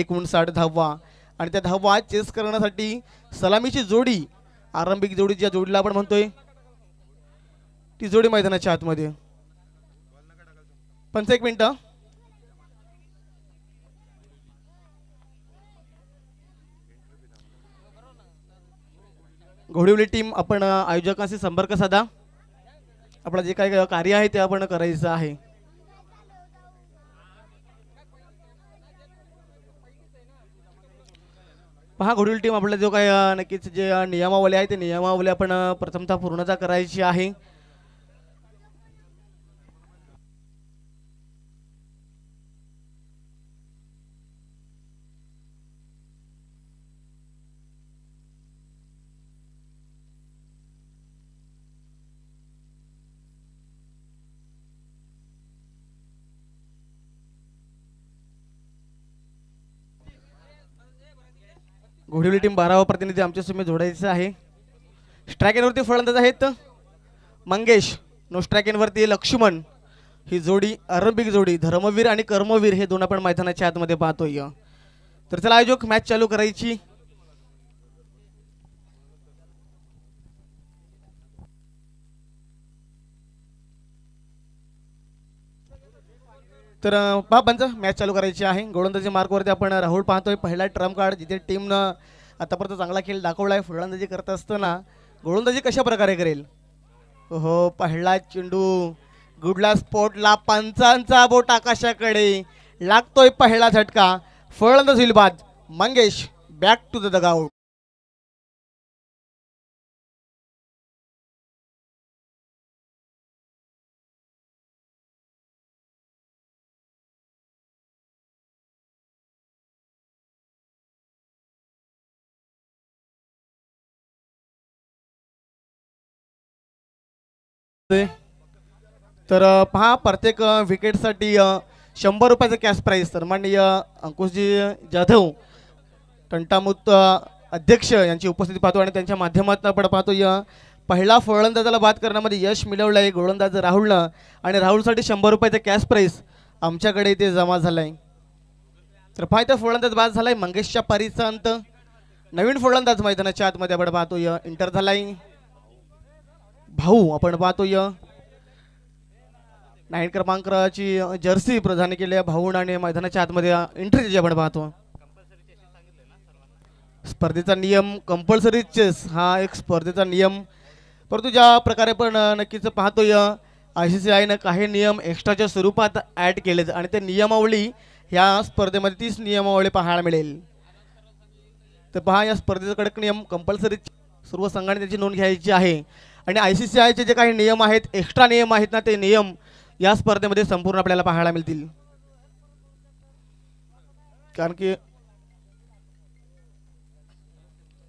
एकोणसाठ धावा आणि त्या धावा चेस करण्यासाठी सलामीची जोडी आरंभिक जोडी ज्या जोडीला आपण म्हणतोय ती जोडी मैदानाच्या आतमध्ये पंच एक मिनटं घोडिवली टीम आपण आयोजकांशी संपर्क साधा आपलं जे काही कार्य आहे ते आपण करायचं आहे पहा घोडीवली टीम आपला जो काही नक्कीच जे नियमावली आहे ते नियमावली आपण प्रथमतः पूर्णता करायची आहे घोडिवली टीम बारावा प्रतिनिधी आमच्या समोर जोडायचं आहे वरती फळंदाज आहेत मंगेश नो वरती लक्ष्मण ही जोडी आरंभिक जोडी धर्मवीर आणि कर्मवीर हे दोन आपण मैदानाच्या आतमध्ये पाहतोय तर चला आयोजक मॅच चालू करायची तर बाबांचं मॅच चालू करायची आहे गोलंदाजी मार्गवरती आपण राहुल पाहतोय पहिला ट्रम्प कार्ड जिथे टीमनं आतापर्यंत चांगला खेळ दाखवला आहे फळंदाजी करत असताना गोलंदाजी कशा प्रकारे करेल हो पहिला चेंडू गुडला स्पोर्टला पंचांचा बोट आकाशाकडे लागतोय पहिला झटका फळंदाज होईल बाद Mangesh back to the dugout तर पहा प्रत्येक विकेटसाठी शंभर रुपयाचा कॅश प्राईज मान्य अंकुशजी जाधव टंटामुत अध्यक्ष यांची उपस्थिती पाहतो आणि त्यांच्या माध्यमातून आपण पाहतो या पहिला फळंदाजाला बाद करण्यामध्ये यश मिळवलं आहे गोलंदाज राहुलनं आणि राहुलसाठी शंभर रुपयाचा कॅश प्राईज आमच्याकडे इथे जमा झालाय तर पहा इथं फलंदाज बाद झाला आहे मंगेशच्या परीचा अंत नवीन फलंदाज मैदानाच्या आतमध्ये आपण पाहतो या इंटर झालाय भाऊ आपण पाहतोय नाईन क्रमांकाची जर्सी प्रधान केली आहे भाऊ आणि मैदानाच्या आतमध्ये एंट्री आपण पाहतो स्पर्धेचा नियम कंपल्सरी चेस हा एक स्पर्धेचा नियम परंतु ज्या प्रकारे पण नक्कीच पाहतोय आय सी सी आयनं काही नियम एक्स्ट्राच्या स्वरूपात ऍड केलेत आणि ते नियमावली या स्पर्धेमध्ये तीच नियमावली पाहायला मिळेल तर पहा या स्पर्धेचा कडक नियम कंपल्सरी सर्व संघाने त्याची नोंद घ्यायची आहे आणि आय सी सी आयचे जे काही नियम आहेत एक्स्ट्रा नियम आहेत ना ते नियम या स्पर्धेमध्ये संपूर्ण आपल्याला पाहायला मिळतील कारण की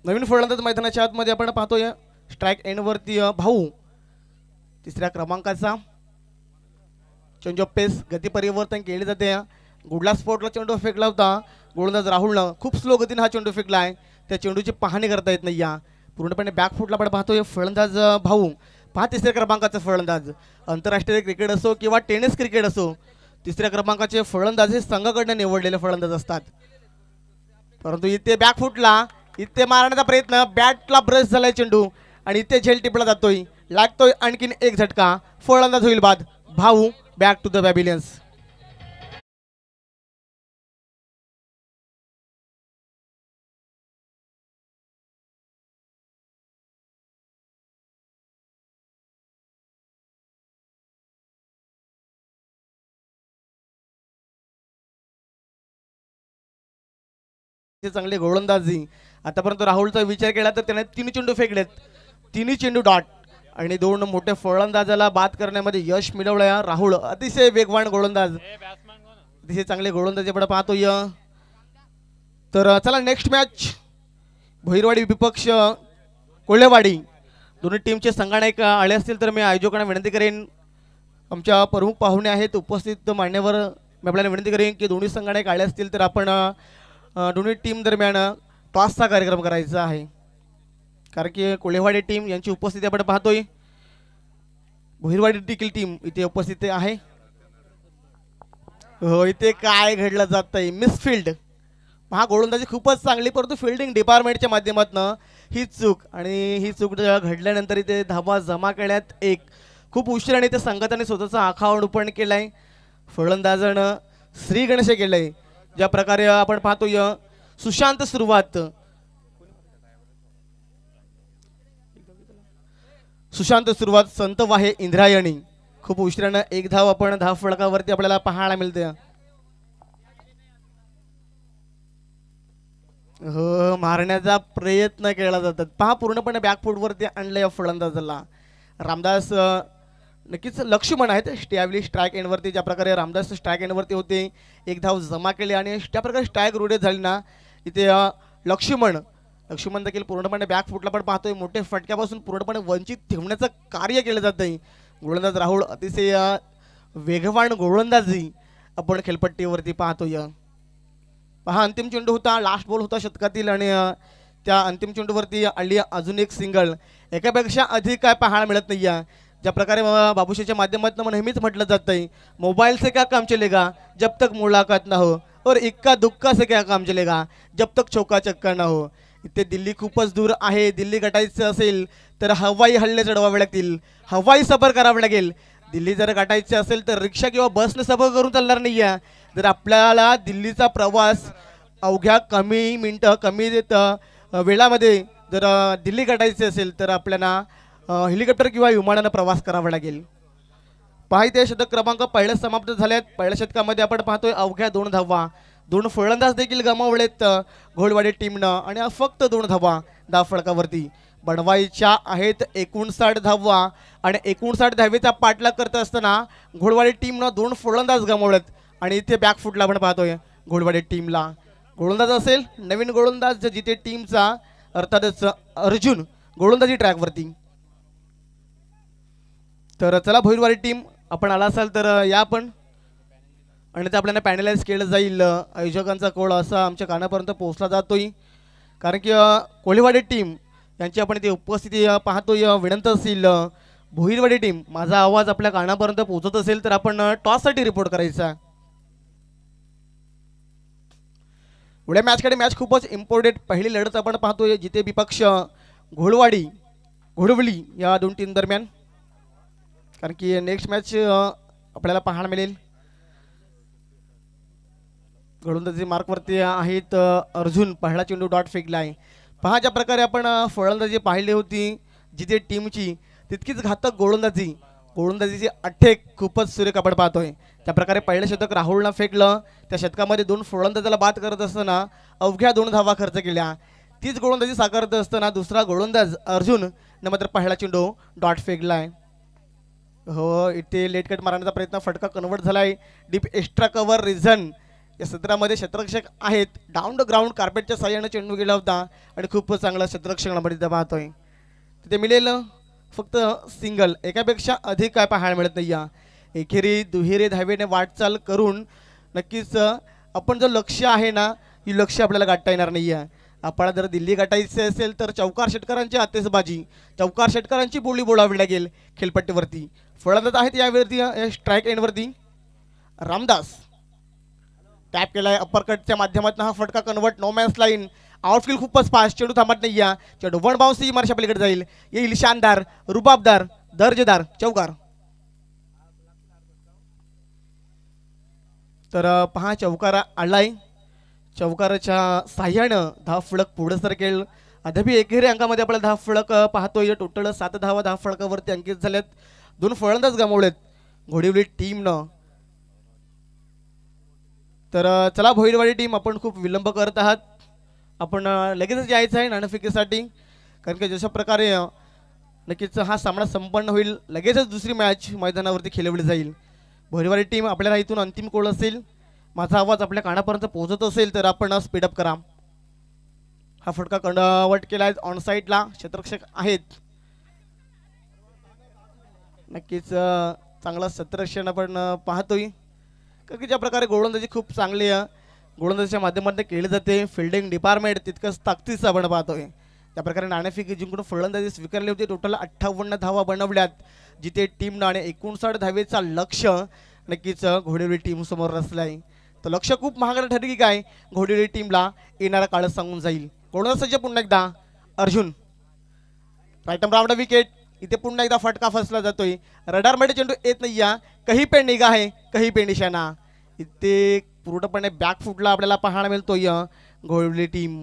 नवीन फलंदाज मैदानाच्या आतमध्ये आपण पाहतोय स्ट्राईक एंडवरती भाऊ तिसऱ्या क्रमांकाचा चेंडू ऑफ पेस गती परिवर्तन केले जाते गुडला स्पोर्टला चेंडू फेकला होता गोलंदाज राहुलनं खूप स्लो गतीनं हा चेंडू फेकला आहे त्या चेंडूची पाहणी करता येत नाही या पूर्णपणे बॅकफूटला आपण पाहतोय फलंदाज भाऊ पहा तिसऱ्या क्रमांकाचा फलंदाज आंतरराष्ट्रीय क्रिकेट असो किंवा टेनिस क्रिकेट असो तिसऱ्या क्रमांकाचे फलंदाज हे संघाकडनं निवडलेले फळंदाज असतात परंतु इथे बॅकफूटला इथे मारण्याचा प्रयत्न बॅटला ब्रश झालाय चेंडू आणि इथे झेल टिपला जातोय लागतोय आणखीन एक झटका फळंदाज होईल बाद भाऊ बॅक टू द बॅबिलियन्स चांगले गोलंदाजी आतापर्यंत राहुलचा विचार केला तर त्याने तिन्ही चेंडू फेकलेत तिन्ही चेंडू डॉट आणि दोन मोठे फलंदाजाला बाद करण्यामध्ये यश मिळवलं या राहुल अतिशय वेगवान गोलंदाज अतिशय चांगले गोलंदाज आपण पाहतोय तर चला नेक्स्ट मॅच भैरवाडी विपक्ष कोल्हेवाडी दोन्ही टीमचे एक आले असतील तर मी आयोजकांना विनंती करेन आमच्या प्रमुख पाहुणे आहेत उपस्थित मान्यवर मी आपल्याला विनंती करेन की दोन्ही एक आले असतील तर आपण दोन्ही टीम दरम्यान टॉसचा कार्यक्रम करायचा आहे कारण की कोळेवाडी टीम यांची उपस्थिती आपण पाहतोय भुईरवाडी देखील टीम इथे उपस्थित आहे हो इथे काय घडलं जात आहे मिसफिल्ड हा गोलंदाजी खूपच चांगली परंतु फिल्डिंग डिपार्टमेंटच्या माध्यमातून ही चूक आणि ही चूक घडल्यानंतर इथे धावा जमा करण्यात एक खूप उशीर आणि त्या संघाने स्वतःचा आखावण पण केलाय आहे फलंदाजानं श्रीगणेश केलं ज्या प्रकारे आपण पाहतो सुशांत सुरुवात सुशांत सुरुवात संत वाहे इंद्रायणी खूप उशिरानं एक धाव आपण धाव फळकावरती आपल्याला पाहायला मिळते हो मारण्याचा प्रयत्न केला जातात पहा पूर्णपणे बॅकफुटवरती आणलं या फलंदाजाला रामदास नक्कीच लक्ष्मण आहेत त्यावेळी स्ट्राईक एंडवरती ज्या प्रकारे रामदास स्ट्राईक एंडवरती होते एक धाव जमा केले आणि त्या प्रकारे स्ट्राईक रोडेट झाली ना इथे लक्ष्मण लक्ष्मण देखील पूर्णपणे बॅक फुटला पण पाहतोय मोठ्या फटक्यापासून पूर्णपणे वंचित ठेवण्याचं कार्य केलं जात नाही गोलंदाज राहुल अतिशय वेगवान गोलंदाजी आपण खेळपट्टीवरती पाहतोय पहा अंतिम चेंडू होता लास्ट बॉल होता शतकातील आणि त्या अंतिम चेंडूवरती आली अजून एक सिंगल एकापेक्षा अधिक काय पाहायला मिळत नाही ज्या प्रकारे बाबूशाच्या माध्यमातून नेहमीच म्हटलं जातं आहे मोबाईल से क्या काम चलेगा जब तक मुलाकात ना हो और इक्का दुक्का से क्या काम चलेगा जब तक चौका चक्कर ना हो इथे दिल्ली खूपच दूर आहे दिल्ली गटायचं असेल तर हवाई हल्ले चढवावे लागतील हवाई सफर करावं लागेल दिल्ली जर गाठायचे असेल तर रिक्षा किंवा बसने सफर करून चालणार नाही आहे जर आपल्याला दिल्लीचा प्रवास अवघ्या कमी मिनटं कमी वेळामध्ये जर दिल्ली गाठायची असेल तर आपल्याला हेलिकॉप्टर किंवा विमानानं प्रवास करावा लागेल पाहिजे शतक क्रमांक पहिल्या समाप्त झाल्यात पहिल्या शतकामध्ये आपण पाहतोय अवघ्या दोन धावा दोन फलंदाज देखील गमावलेत घोडवाडी टीमनं आणि फक्त दोन धावा दहा फळकावरती बनवाईच्या आहेत एकोणसाठ धावा आणि एकोणसाठ धावेचा पाठलाग करत असताना घोडवाडी टीमनं दोन फलंदाज गमावलेत आणि इथे बॅकफुटला आपण पाहतोय घोडवाडी टीमला गोलंदाज असेल नवीन गोलंदाज जिथे टीमचा अर्थातच अर्जुन गोलंदाजी ट्रॅकवरती तर चला भोईरवाडी टीम आपण आला असाल तर या पण आणि ते आपल्याला पॅनलाइज केलं जाईल आयोजकांचा कोळ असा आमच्या कानापर्यंत पोहोचला जातोय कारण की कोळीवाडी टीम यांची आपण इथे उपस्थिती पाहतोय विनंत असेल भोईरवाडी टीम माझा आवाज आपल्या कानापर्यंत पोहोचत असेल तर आपण टॉससाठी रिपोर्ट करायचा उड्या मॅचकडे मॅच खूपच इम्पॉर्टंट पहिली लढत आपण पाहतोय जिथे विपक्ष घोळवाडी घोडवली या दोन टीम दरम्यान कारण की नेक्स्ट मॅच आपल्याला पाहायला मिळेल गोलंदाजी मार्कवरती आहेत अर्जुन पहिला चेंडू डॉट फेकला आहे पहा ज्या प्रकारे आपण फळंदाजी पाहिली होती जिथे टीमची तितकीच घातक गोलंदाजी गोलंदाजीची अठ्ठेक खूपच सुरेख आपण पाहतोय त्या प्रकारे पहिलं शतक राहुलनं फेकलं त्या शतकामध्ये दोन फळंदाजाला बाद करत असताना अवघ्या दोन धावा खर्च केल्या तीच गोलंदाजी साकारत असताना दुसरा गोलंदाज अर्जुन न मात्र पहिला चेंडू डॉट फेकला आहे हो इथे लेट कट मारण्याचा प्रयत्न फटका कन्वर्ट झाला आहे डीप एक्स्ट्रा कव्हर रिझन या सत्रामध्ये क्षेत्ररक्षक आहेत डाऊन द ग्राउंड कार्पेटच्या साह्यानं चेंडू गेला होता आणि खूप चांगला क्षेत्ररक्षणामध्ये दबा आहे तिथे मिळेल फक्त सिंगल एकापेक्षा अधिक काय पाहायला मिळत नाही या एकेरी दुहेरी धावेने वाटचाल करून नक्कीच आपण जो लक्ष आहे ना ही लक्ष आपल्याला गाठता येणार नाही आहे आपल्याला जर दिल्ली गाठायची असेल तर चौकार षटकरांची आतेसबाजी चौकार षटकरांची बोली बोलावी लागेल खेळपट्टीवरती फळंदाज आहेत यावरती या स्ट्राईक एंडवरती रामदास टॅप केलाय अपर कटच्या माध्यमातून हा फटका convert no man's line outfield खूपच फास्ट चेडू थांबत नाही या चेडू वन बाउन्स पलीकडे जाईल येईल शानदार रुबाबदार दर्जेदार चौकार तर पहा चौकार आलाय चौकाराच्या साह्यानं दहा फळक पुढे सरकेल अद्यापि एकेरी अंकामध्ये आपल्याला दहा फळक पाहतोय टोटल सात धावा दहा फळकावरती अंकित झाल्यात दोन फळंदाज गमावलेत घोडीवली न तर चला भोईरवाडी टीम आपण खूप विलंब करत आहात आपण लगेचच यायचं आहे नाणेफिकेसाठी कारण की जशा प्रकारे नक्कीच हा सामना संपन्न होईल लगेचच दुसरी मॅच मैदानावरती खेळवली जाईल भोईरवाडी टीम आपल्याला इथून अंतिम कोळ असेल माझा आवाज आपल्या कानापर्यंत पोहोचत असेल तर आपण स्पीडअप करा हा फटका कंडावट केला आहे ऑन साईडला क्षेत्ररक्षक आहेत नक्कीच चांगला सत्रक्षण आपण पाहतोय कारण की ज्या प्रकारे गोलंदाजी खूप चांगली आहे गोलंदाजीच्या माध्यमातून केली जाते फिल्डिंग डिपार्टमेंट तितकंच ताकदीचं आपण पाहतोय त्या प्रकारे नाणेफेक जिंकून फलंदाजी स्वीकारली होती टोटल अठ्ठावन्न धावा बनवल्यात जिथे टीम नाणे एकोणसाठ धावेचा लक्ष नक्कीच घोडेवली टीम समोर आहे तर लक्ष खूप महागडं ठरलं की काय घोडेवली टीमला येणारा काळ सांगून जाईल गोलंदाजाचे पुन्हा एकदा अर्जुन राईटम रावडा विकेट इथे पुन्हा एकदा फटका फसला जातोय मध्ये चेंडू येत नाही या काही पे निघा आहे काही पे निशाना इथे पूर्णपणे बॅक फुटला आपल्याला पाहायला मिळतोय घोळवली टीम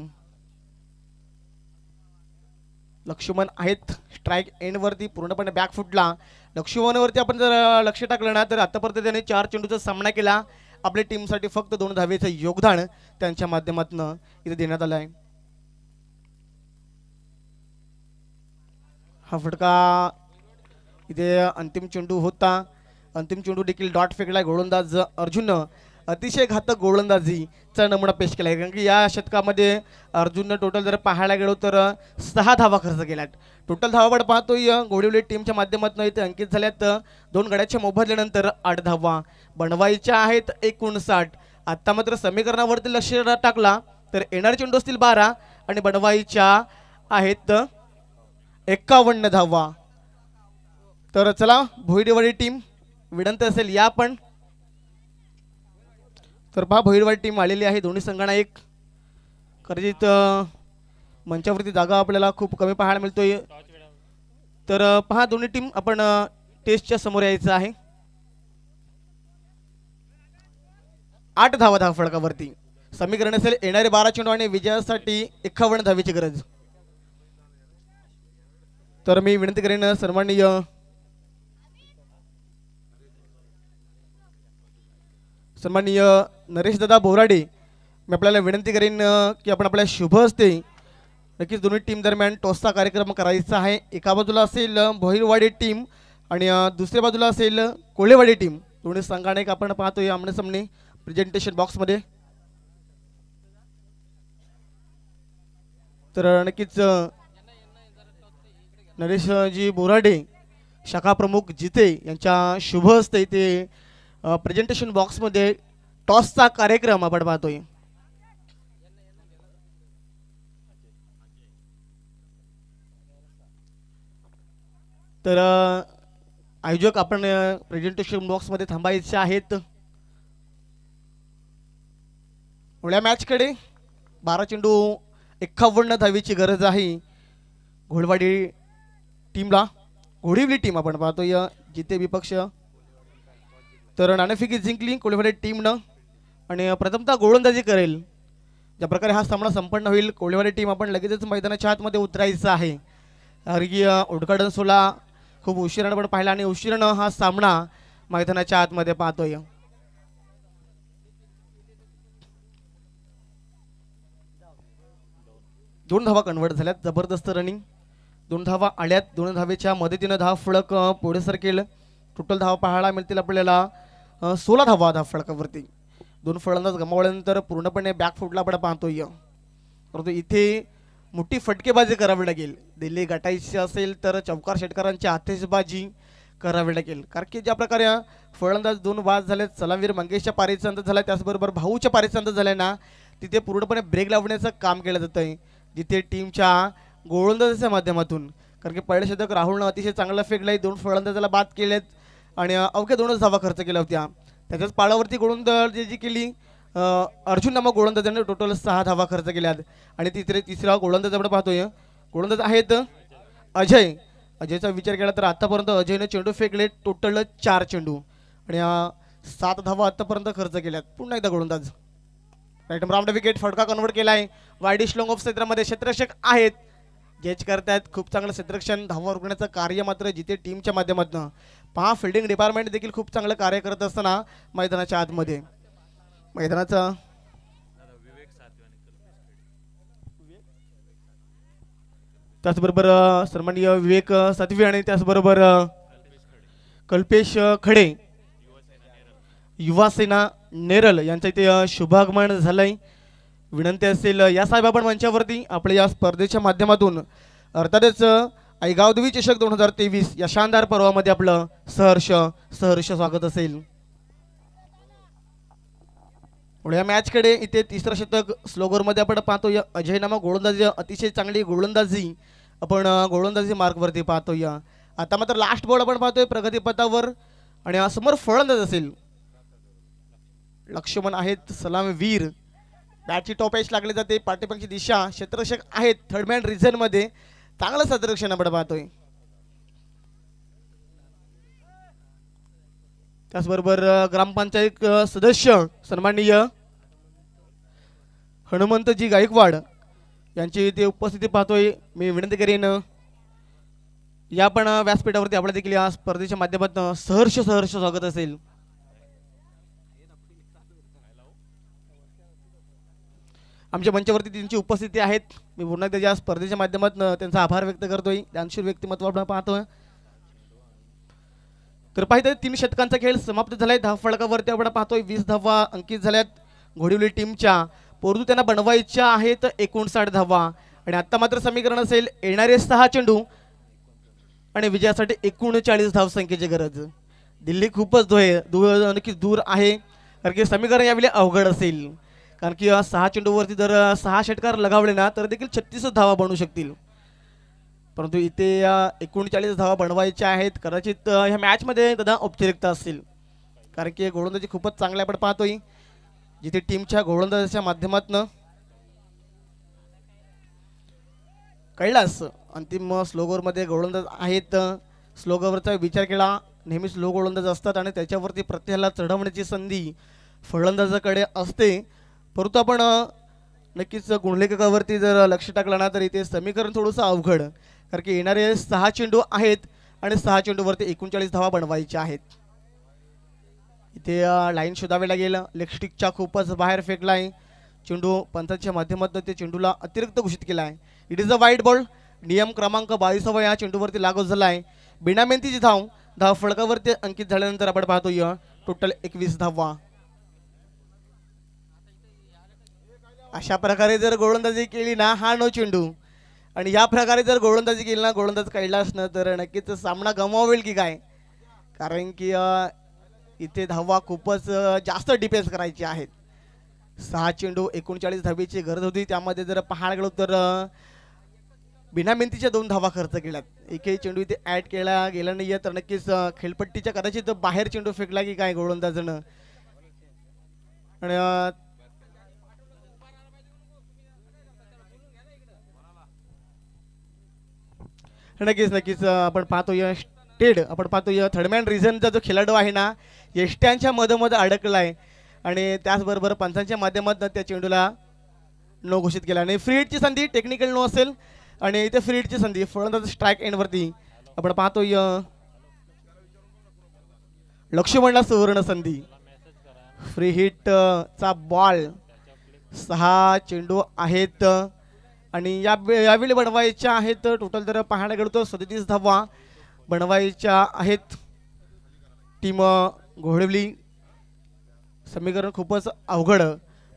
लक्ष्मण आहेत स्ट्राईक वरती पूर्णपणे बॅक फुटला लक्ष्मणवरती आपण जर लक्ष टाकलं ना तर आतापर्यंत त्याने चार चेंडूचा सामना केला आपल्या टीमसाठी फक्त दोन धावेचं योगदान त्यांच्या माध्यमातून इथे देण्यात आलं आहे हा फटका इथे अंतिम चेंडू होता अंतिम चेंडू देखील डॉट फेकला गोलंदाज अर्जुननं अतिशय घातक गोलंदाजीचा नमुना पेश केला आहे कारण की या शतकामध्ये अर्जुननं टोटल जर पाहायला गेलो तर सहा धावा खर्च केल्यात टोटल धावापड पाहतोय गोडीवली टीमच्या माध्यमातून इथे अंकित झाल्यात दोन गड्याच्या मोबदल्यानंतर आठ धावा बनवायच्या आहेत एकोणसाठ आत्ता मात्र समीकरणावरती लक्ष टाकला तर येणार चेंडू असतील बारा आणि बनवायच्या आहेत एक्कावन्न धावा तर चला भोईरवाडी टीम विडंत असेल या पण तर पहा भोईडवाडी टीम आलेली आहे दोन्ही संघांना एक कदाचित मंचावरती जागा आपल्याला खूप कमी पाहायला मिळतोय तर पहा दोन्ही टीम आपण टेस्टच्या समोर यायचं आहे आठ धावा धाव फळकावरती समीकरण असेल येणारे बारा चेंडू आणि विजयासाठी एक्कावन्न धावीची गरज तर मी विनंती करेन सन्माननीय सन्माननीय दादा बोराडे मी आपल्याला विनंती करेन की आपण आपल्या शुभ असते नक्कीच दोन्ही टीम दरम्यान टॉसचा कार्यक्रम करायचा आहे एका बाजूला असेल भोईरवाडी टीम आणि दुसऱ्या बाजूला असेल कोळेवाडी टीम दोन्ही संघाने एक आपण पाहतोय आमनेसामने प्रेझेंटेशन बॉक्समध्ये तर नक्कीच नरेशजी बोराडे शाखाप्रमुख जिते यांच्या शुभ हस्ते ते प्रेझेंटेशन बॉक्समध्ये टॉसचा कार्यक्रम आपण पाहतोय तर आयोजक आपण प्रेझेंटेशन बॉक्समध्ये थांबायचे आहेत पुढल्या मॅचकडे बारा चेंडू एक्कावन्न धावीची गरज आहे घोडवाडी टीमला घोडीवली टीम आपण पाहतो या जिथे विपक्ष तर नाणेफिकी जिंकली कोळीवाडी टीमनं आणि प्रथमतः गोलंदाजी करेल ज्या प्रकारे हा सामना संपन्न होईल कोळीवाडी टीम आपण लगेचच मैदानाच्या आतमध्ये उतरायचं आहे अर्गीय उडकाडन सोला खूप उशिरानं पण पाहिला आणि उशिरानं हा सामना मैदानाच्या आतमध्ये पाहतोय दोन धावा कन्वर्ट झाल्यात जबरदस्त रनिंग दोन धावा आल्यात दोन धावेच्या मदतीनं धाव फळक पुढे सरकेल टोटल धाव पाहायला मिळतील आपल्याला सोळा धावा धाव फळकावरती दोन फळंदाज गमावल्यानंतर पूर्णपणे बॅक फुटला आपण पाहतोय परंतु इथे मोठी फटकेबाजी करावी लागेल दिल्ली गटायची असेल तर चौकार षटकारांची आतिषबाजी करावी लागेल कारण की ज्या प्रकारे फळंदाज दोन वाज झाले सलामवीर मंगेशच्या पारीचा अंत झाला त्याचबरोबर भाऊच्या पारीचा अंत झाला ना तिथे पूर्णपणे ब्रेक लावण्याचं काम केलं जातं जिथे टीमच्या गोलंदाजाच्या माध्यमातून कारण की पहिलं शतक राहुलनं अतिशय चांगला फेकला आहे दोन फळंदाजाला बाद केलेत आणि अवघे दोनच धावा खर्च केल्या होत्या त्याच्याच पाळावरती जी केली अर्जुन नामा गोलंदाजाने टोटल सहा धावा खर्च केल्यात आणि तिसरे तिसरा गोलंदाज आपण पाहतोय गोलंदाज आहेत अजय अजयचा विचार केला तर आतापर्यंत अजयने चेंडू फेकले टोटल चार चेंडू आणि सात धावा आतापर्यंत खर्च केल्यात पुन्हा एकदा गोलंदाज राईट राऊंड विकेट फटका कन्वर्ट केला आहे वायडी श्लोंग ऑफ क्षेत्रामध्ये क्षेत्रक्षक आहेत जज करतायत खूप चांगलं क्षेत्रक्षण धावा रुग्णाचं कार्य मात्र जिथे टीमच्या माध्यमातून पहा फिल्डिंग डिपार्टमेंट देखील खूप चांगलं कार्य करत असताना मैदानाच्या आतमध्ये मैदानाचं त्याचबरोबर सन्माननीय विवेक सातवी आणि त्याचबरोबर कल्पेश खडे युवासेना नेरल यांचं इथे शुभागमन झालंय विनंती असेल या साहेब आपण मंचावरती आपल्या या स्पर्धेच्या माध्यमातून अर्थातच ऐगावदेवी चषक दोन हजार तेवीस या शानदार पर्वामध्ये आपलं सहर्ष सहर्ष स्वागत असेल या मॅचकडे इथे तिसरं शतक मध्ये आपण पाहतो या अजयनामा गोलंदाजी अतिशय चांगली गोलंदाजी आपण गोलंदाजी मार्कवरती पाहतो या आता मात्र लास्ट बॉल आपण पाहतोय प्रगतीपथावर आणि समोर फळंदाज असेल लक्ष्मण आहेत सलाम वीर बॅटची टॉप एच लागले जाते पाठीपक्षी दिशा क्षेत्ररक्षक आहेत थर्डमॅन मध्ये चांगलं सदरक्षण आपण पाहतोय त्याचबरोबर ग्रामपंचायत सदस्य सन्माननीय हनुमंतजी गायकवाड यांची ते उपस्थिती पाहतोय मी विनंती करेन या पण व्यासपीठावरती आपल्या देखील या स्पर्धेच्या माध्यमातून सहर्ष सहर्ष स्वागत असेल आमच्या मंचावरती त्यांची उपस्थिती आहेत मी पुन्हा एकदा स्पर्धेच्या माध्यमातून त्यांचा आभार व्यक्त करतोय दानशूर व्यक्तिमत्व आपण पाहतोय तर पाहिजे तीन शतकांचा खेळ समाप्त झालाय दहा फळकावरती आपण पाहतोय वीस धावा अंकित झाल्यात घोडिवली टीमच्या पोरतू त्यांना बनवायच्या आहेत एकोणसाठ धावा आणि आता मात्र समीकरण असेल येणारे सहा चेंडू आणि विजयासाठी एकोणचाळीस संख्येची गरज दिल्ली खूपच धुळे दूर नक्कीच दूर आहे कारण की समीकरण यावेळी अवघड असेल कारण की सहा चेंडूवरती जर सहा षटकार लगावले ना तर देखील छत्तीसच धावा बनू शकतील परंतु इथे एकोणचाळीस धावा बनवायच्या आहेत कदाचित ह्या मॅचमध्ये दादा औपचारिकता असतील कारण की गोलंदाजी खूपच चांगल्या आपण पाहतोय जिथे टीमच्या गोलंदाजाच्या माध्यमातनं कळलास अंतिम स्लो मध्ये गोलंदाज आहेत स्लोगोवरचा विचार केला नेहमीच स्लो गोलंदाज असतात आणि त्याच्यावरती प्रत्येकाला चढवण्याची संधी फलंदाजाकडे असते परंतु आपण नक्कीच गुणलेखकावरती जर लक्ष टाकलं ना तर इथे समीकरण थोडंसं अवघड कारण की येणारे सहा चेंडू आहेत आणि सहा चेंडूवरती एकोणचाळीस धावा बनवायचे आहेत इथे लाईन शोधावे लागेल लेक्स्टिकच्या खूपच बाहेर फेकला आहे चेंडू पंचांच्या माध्यमातून ते चेंडूला अतिरिक्त घोषित केला आहे इट इज अ वाईट बॉल नियम क्रमांक बावीसावा या चेंडूवरती लागू झाला आहे बिनामेंतीची धाव धाव फळकावरती अंकित झाल्यानंतर आपण पाहतो या टोटल एकवीस धावा अशा प्रकारे जर गोलंदाजी केली ना हा नो चेंडू आणि या प्रकारे जर गोलंदाजी केली ना गोलंदाज कळला असणं तर नक्कीच सामना गमावेल की काय कारण की इथे धावा खूपच जास्त डिफेन्स करायची आहेत सहा चेंडू एकोणचाळीस धावीची गरज होती त्यामध्ये जर पाहायला गेलो तर बिना दोन धावा खर्च केल्यात एकही चेंडू इथे ऍड केला गेला नाहीये तर नक्कीच खेळपट्टीच्या कदाचित बाहेर चेंडू फेकला की काय गोलंदाजनं आणि नक्कीच नक्कीच आपण पाहतो या आपण पाहतो या थर्डमॅन रिझनचा जो खेळाडू आहे ना यष्ट्यांच्या मधोमध अडकला आहे आणि त्याचबरोबर पंचांच्या माध्यमातून त्या चेंडूला नो घोषित केला आणि फ्री हिटची संधी टेक्निकल नो असेल आणि इथे फ्री हिटची संधी फळंदाज स्ट्राईक एंडवरती आपण पाहतो य लक्ष्मणला सुवर्ण संधी फ्री हिट चा बॉल सहा चेंडू आहेत आणि यावेळी बनवायच्या आहेत टोटल तर पाहायला गेलो तर सदतीस धावा बनवायच्या आहेत टीम घोळवली समीकरण खूपच अवघड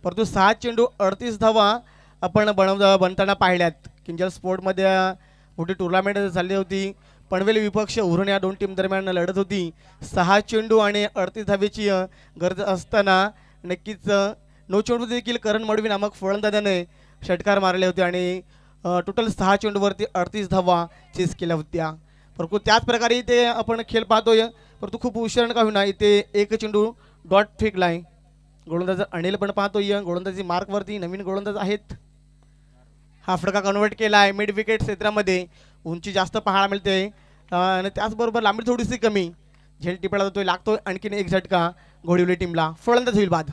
परंतु सहा चेंडू अडतीस धावा आपण बनव बनताना पाहिल्यात किंजल स्पोर्टमध्ये मोठी टुर्नामेंट झाली होती पनवेल विपक्ष उरण या दोन टीम दरम्यान लढत होती सहा चेंडू आणि अडतीस धावेची गरज असताना नक्कीच नऊ चेंडू देखील करण मडवी नामक फळंदाजाने षटकार मारले होते आणि टोटल सहा चेंडूवरती अडतीस धावा चेस केल्या होत्या परंतु त्याच प्रकारे इथे आपण खेळ पाहतोय परंतु खूप उशिरण का होईना इथे एक चेंडू डॉट फेकलाय आहे गोलंदाज अनिल पण पाहतोय गोलंदाजी मार्कवरती नवीन गोलंदाज आहेत हा फटका कन्वर्ट केला आहे मिड विकेट क्षेत्रामध्ये उंची जास्त पाहायला मिळते आणि त्याचबरोबर लांबी थोडीशी कमी झेल टिपळा जातोय लागतोय आणखीन एक झटका घोडिवली टीमला फळंदाज होईल बाद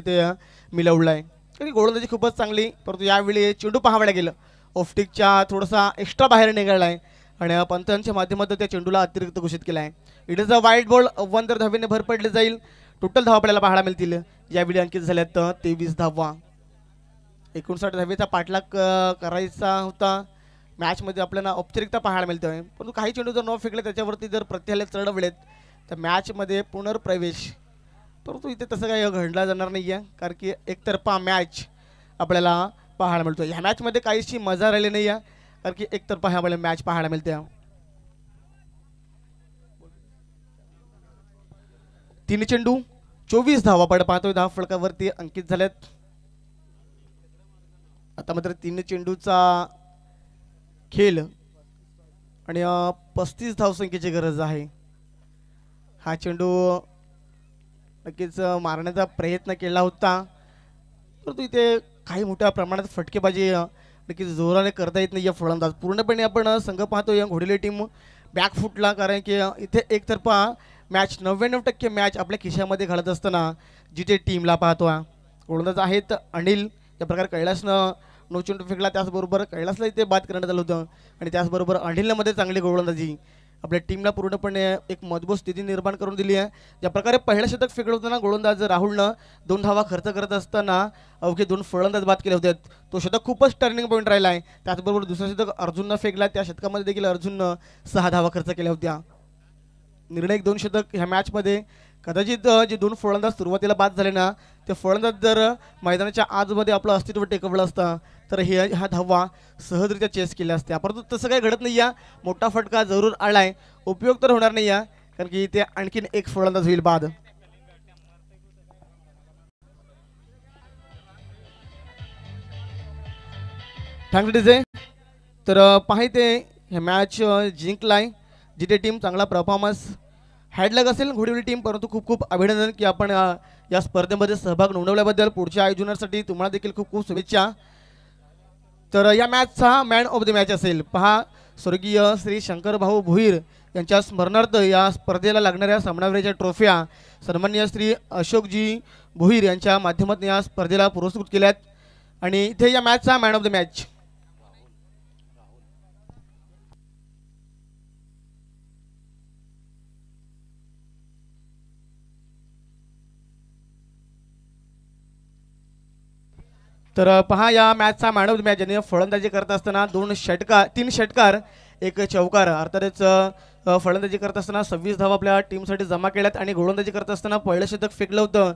तिथे मिळवला आहे कारण गोलंदाजी खूपच चांगली परंतु यावेळी चेंडू पाहावला गेलं ऑफ्टिकच्या थोडासा एक्स्ट्रा बाहेर निघाला आहे आणि पंथांच्या माध्यमातून त्या चेंडूला अतिरिक्त घोषित केला आहे इट इज अ वाईट बॉल वन तर धावीने भर पडले जाईल टोटल धावा आपल्याला पाहायला मिळतील यावेळी अंकित झाल्यात तेवीस धावा एकोणसाठ दहावीचा पाठलाग करायचा होता मॅचमध्ये आपल्याला औपचारिकता पाहायला मिळतोय आहे परंतु काही चेंडू जर न फेकले त्याच्यावरती जर प्रत्येकाला चढवलेत तर मॅचमध्ये पुनर्प्रवेश परंतु इथे तसं काही घडला जाणार नाही आहे कारण की एकतर्फा मॅच आपल्याला पाहायला मिळतो ह्या मॅचमध्ये काहीशी मजा राहिली नाही आहे कारण की एकतर्फा ह्या आपल्याला मॅच पाहायला मिळते तीन चेंडू चोवीस धावा पड पाहतोय दहा फळकावरती अंकित झाल्यात आता मात्र तीन चेंडूचा खेळ आणि पस्तीस धावसंख्येची गरज आहे हा चेंडू नक्कीच मारण्याचा प्रयत्न केला होता परंतु इथे काही मोठ्या प्रमाणात फटकेबाजी नक्कीच जोराने करता येत नाही या फळंदाज पूर्णपणे आपण संघ पाहतो या घोडीले टीम बॅकफुटला कारण की इथे एकतर्फा मॅच नव्याण्णव टक्के मॅच आपल्या खिशामध्ये घालत असताना जिथे टीमला पाहतो गोलंदाज आहेत अनिल त्या प्रकारे कैलासनं नो फेकला त्याचबरोबर कैलासला इथे बाद करण्यात आलं होतं आणि त्याचबरोबर अनिलमध्ये चांगली गोलंदाजी आपल्या टीमला पूर्णपणे एक मजबूत स्थिती निर्माण करून दिली आहे ज्या प्रकारे पहिलं षटक फेकडवताना गोलंदाज राहुलनं दोन धावा खर्च करत असताना अवघे दोन फळंदाज बाद केले होते तो शतक खूपच टर्निंग पॉईंट राहिला आहे त्याचबरोबर दुसरा शतक अर्जुननं फेकला त्या शतकामध्ये देखील अर्जुननं सहा धावा खर्च केल्या होत्या निर्णायक दोन शतक ह्या मॅचमध्ये कदाचित जे दोन फळंदाज सुरुवातीला बाद झाले ना ते फळंदाज जर मैदानाच्या आजमध्ये आपलं अस्तित्व टेकवलं असतं तर हे हा धावा सहजरित्या चेस केल्या असत्या परंतु तसं काही घडत नाही मोठा फटका जरूर आलाय उपयोग तर होणार नाही कारण की इथे आणखीन एक फलंदाज होईल बाद ठाकरे तर पाहिते हे मॅच जिंकलाय जिथे टीम चांगला परफॉर्मन्स हॅडलग असेल घोडीवली टीम परंतु खूप खूप अभिनंदन की आपण या स्पर्धेमध्ये सहभाग नोंदवल्याबद्दल पुढच्या आयोजनासाठी तुम्हाला देखील खूप खूप शुभेच्छा तर या मॅचचा मॅन ऑफ द मॅच असेल पहा स्वर्गीय श्री शंकरभाऊ भुईर यांच्या स्मरणार्थ या स्पर्धेला लागणाऱ्या सामनावीराच्या ट्रॉफ्या सन्मान्य श्री अशोकजी भुईर यांच्या माध्यमातून या स्पर्धेला पुरस्कृत केल्यात आणि इथे या मॅचचा मॅन ऑफ द मॅच तर पहा या मॅचचा मॅन ऑफ द मॅच ज्यांनी फलंदाजी करत असताना दोन षटकार तीन षटकार एक चौकार अर्थातच फलंदाजी करत असताना सव्वीस धावा आपल्या टीमसाठी जमा केल्यात आणि गोलंदाजी करत असताना पहिलं शतक फेकलं होतं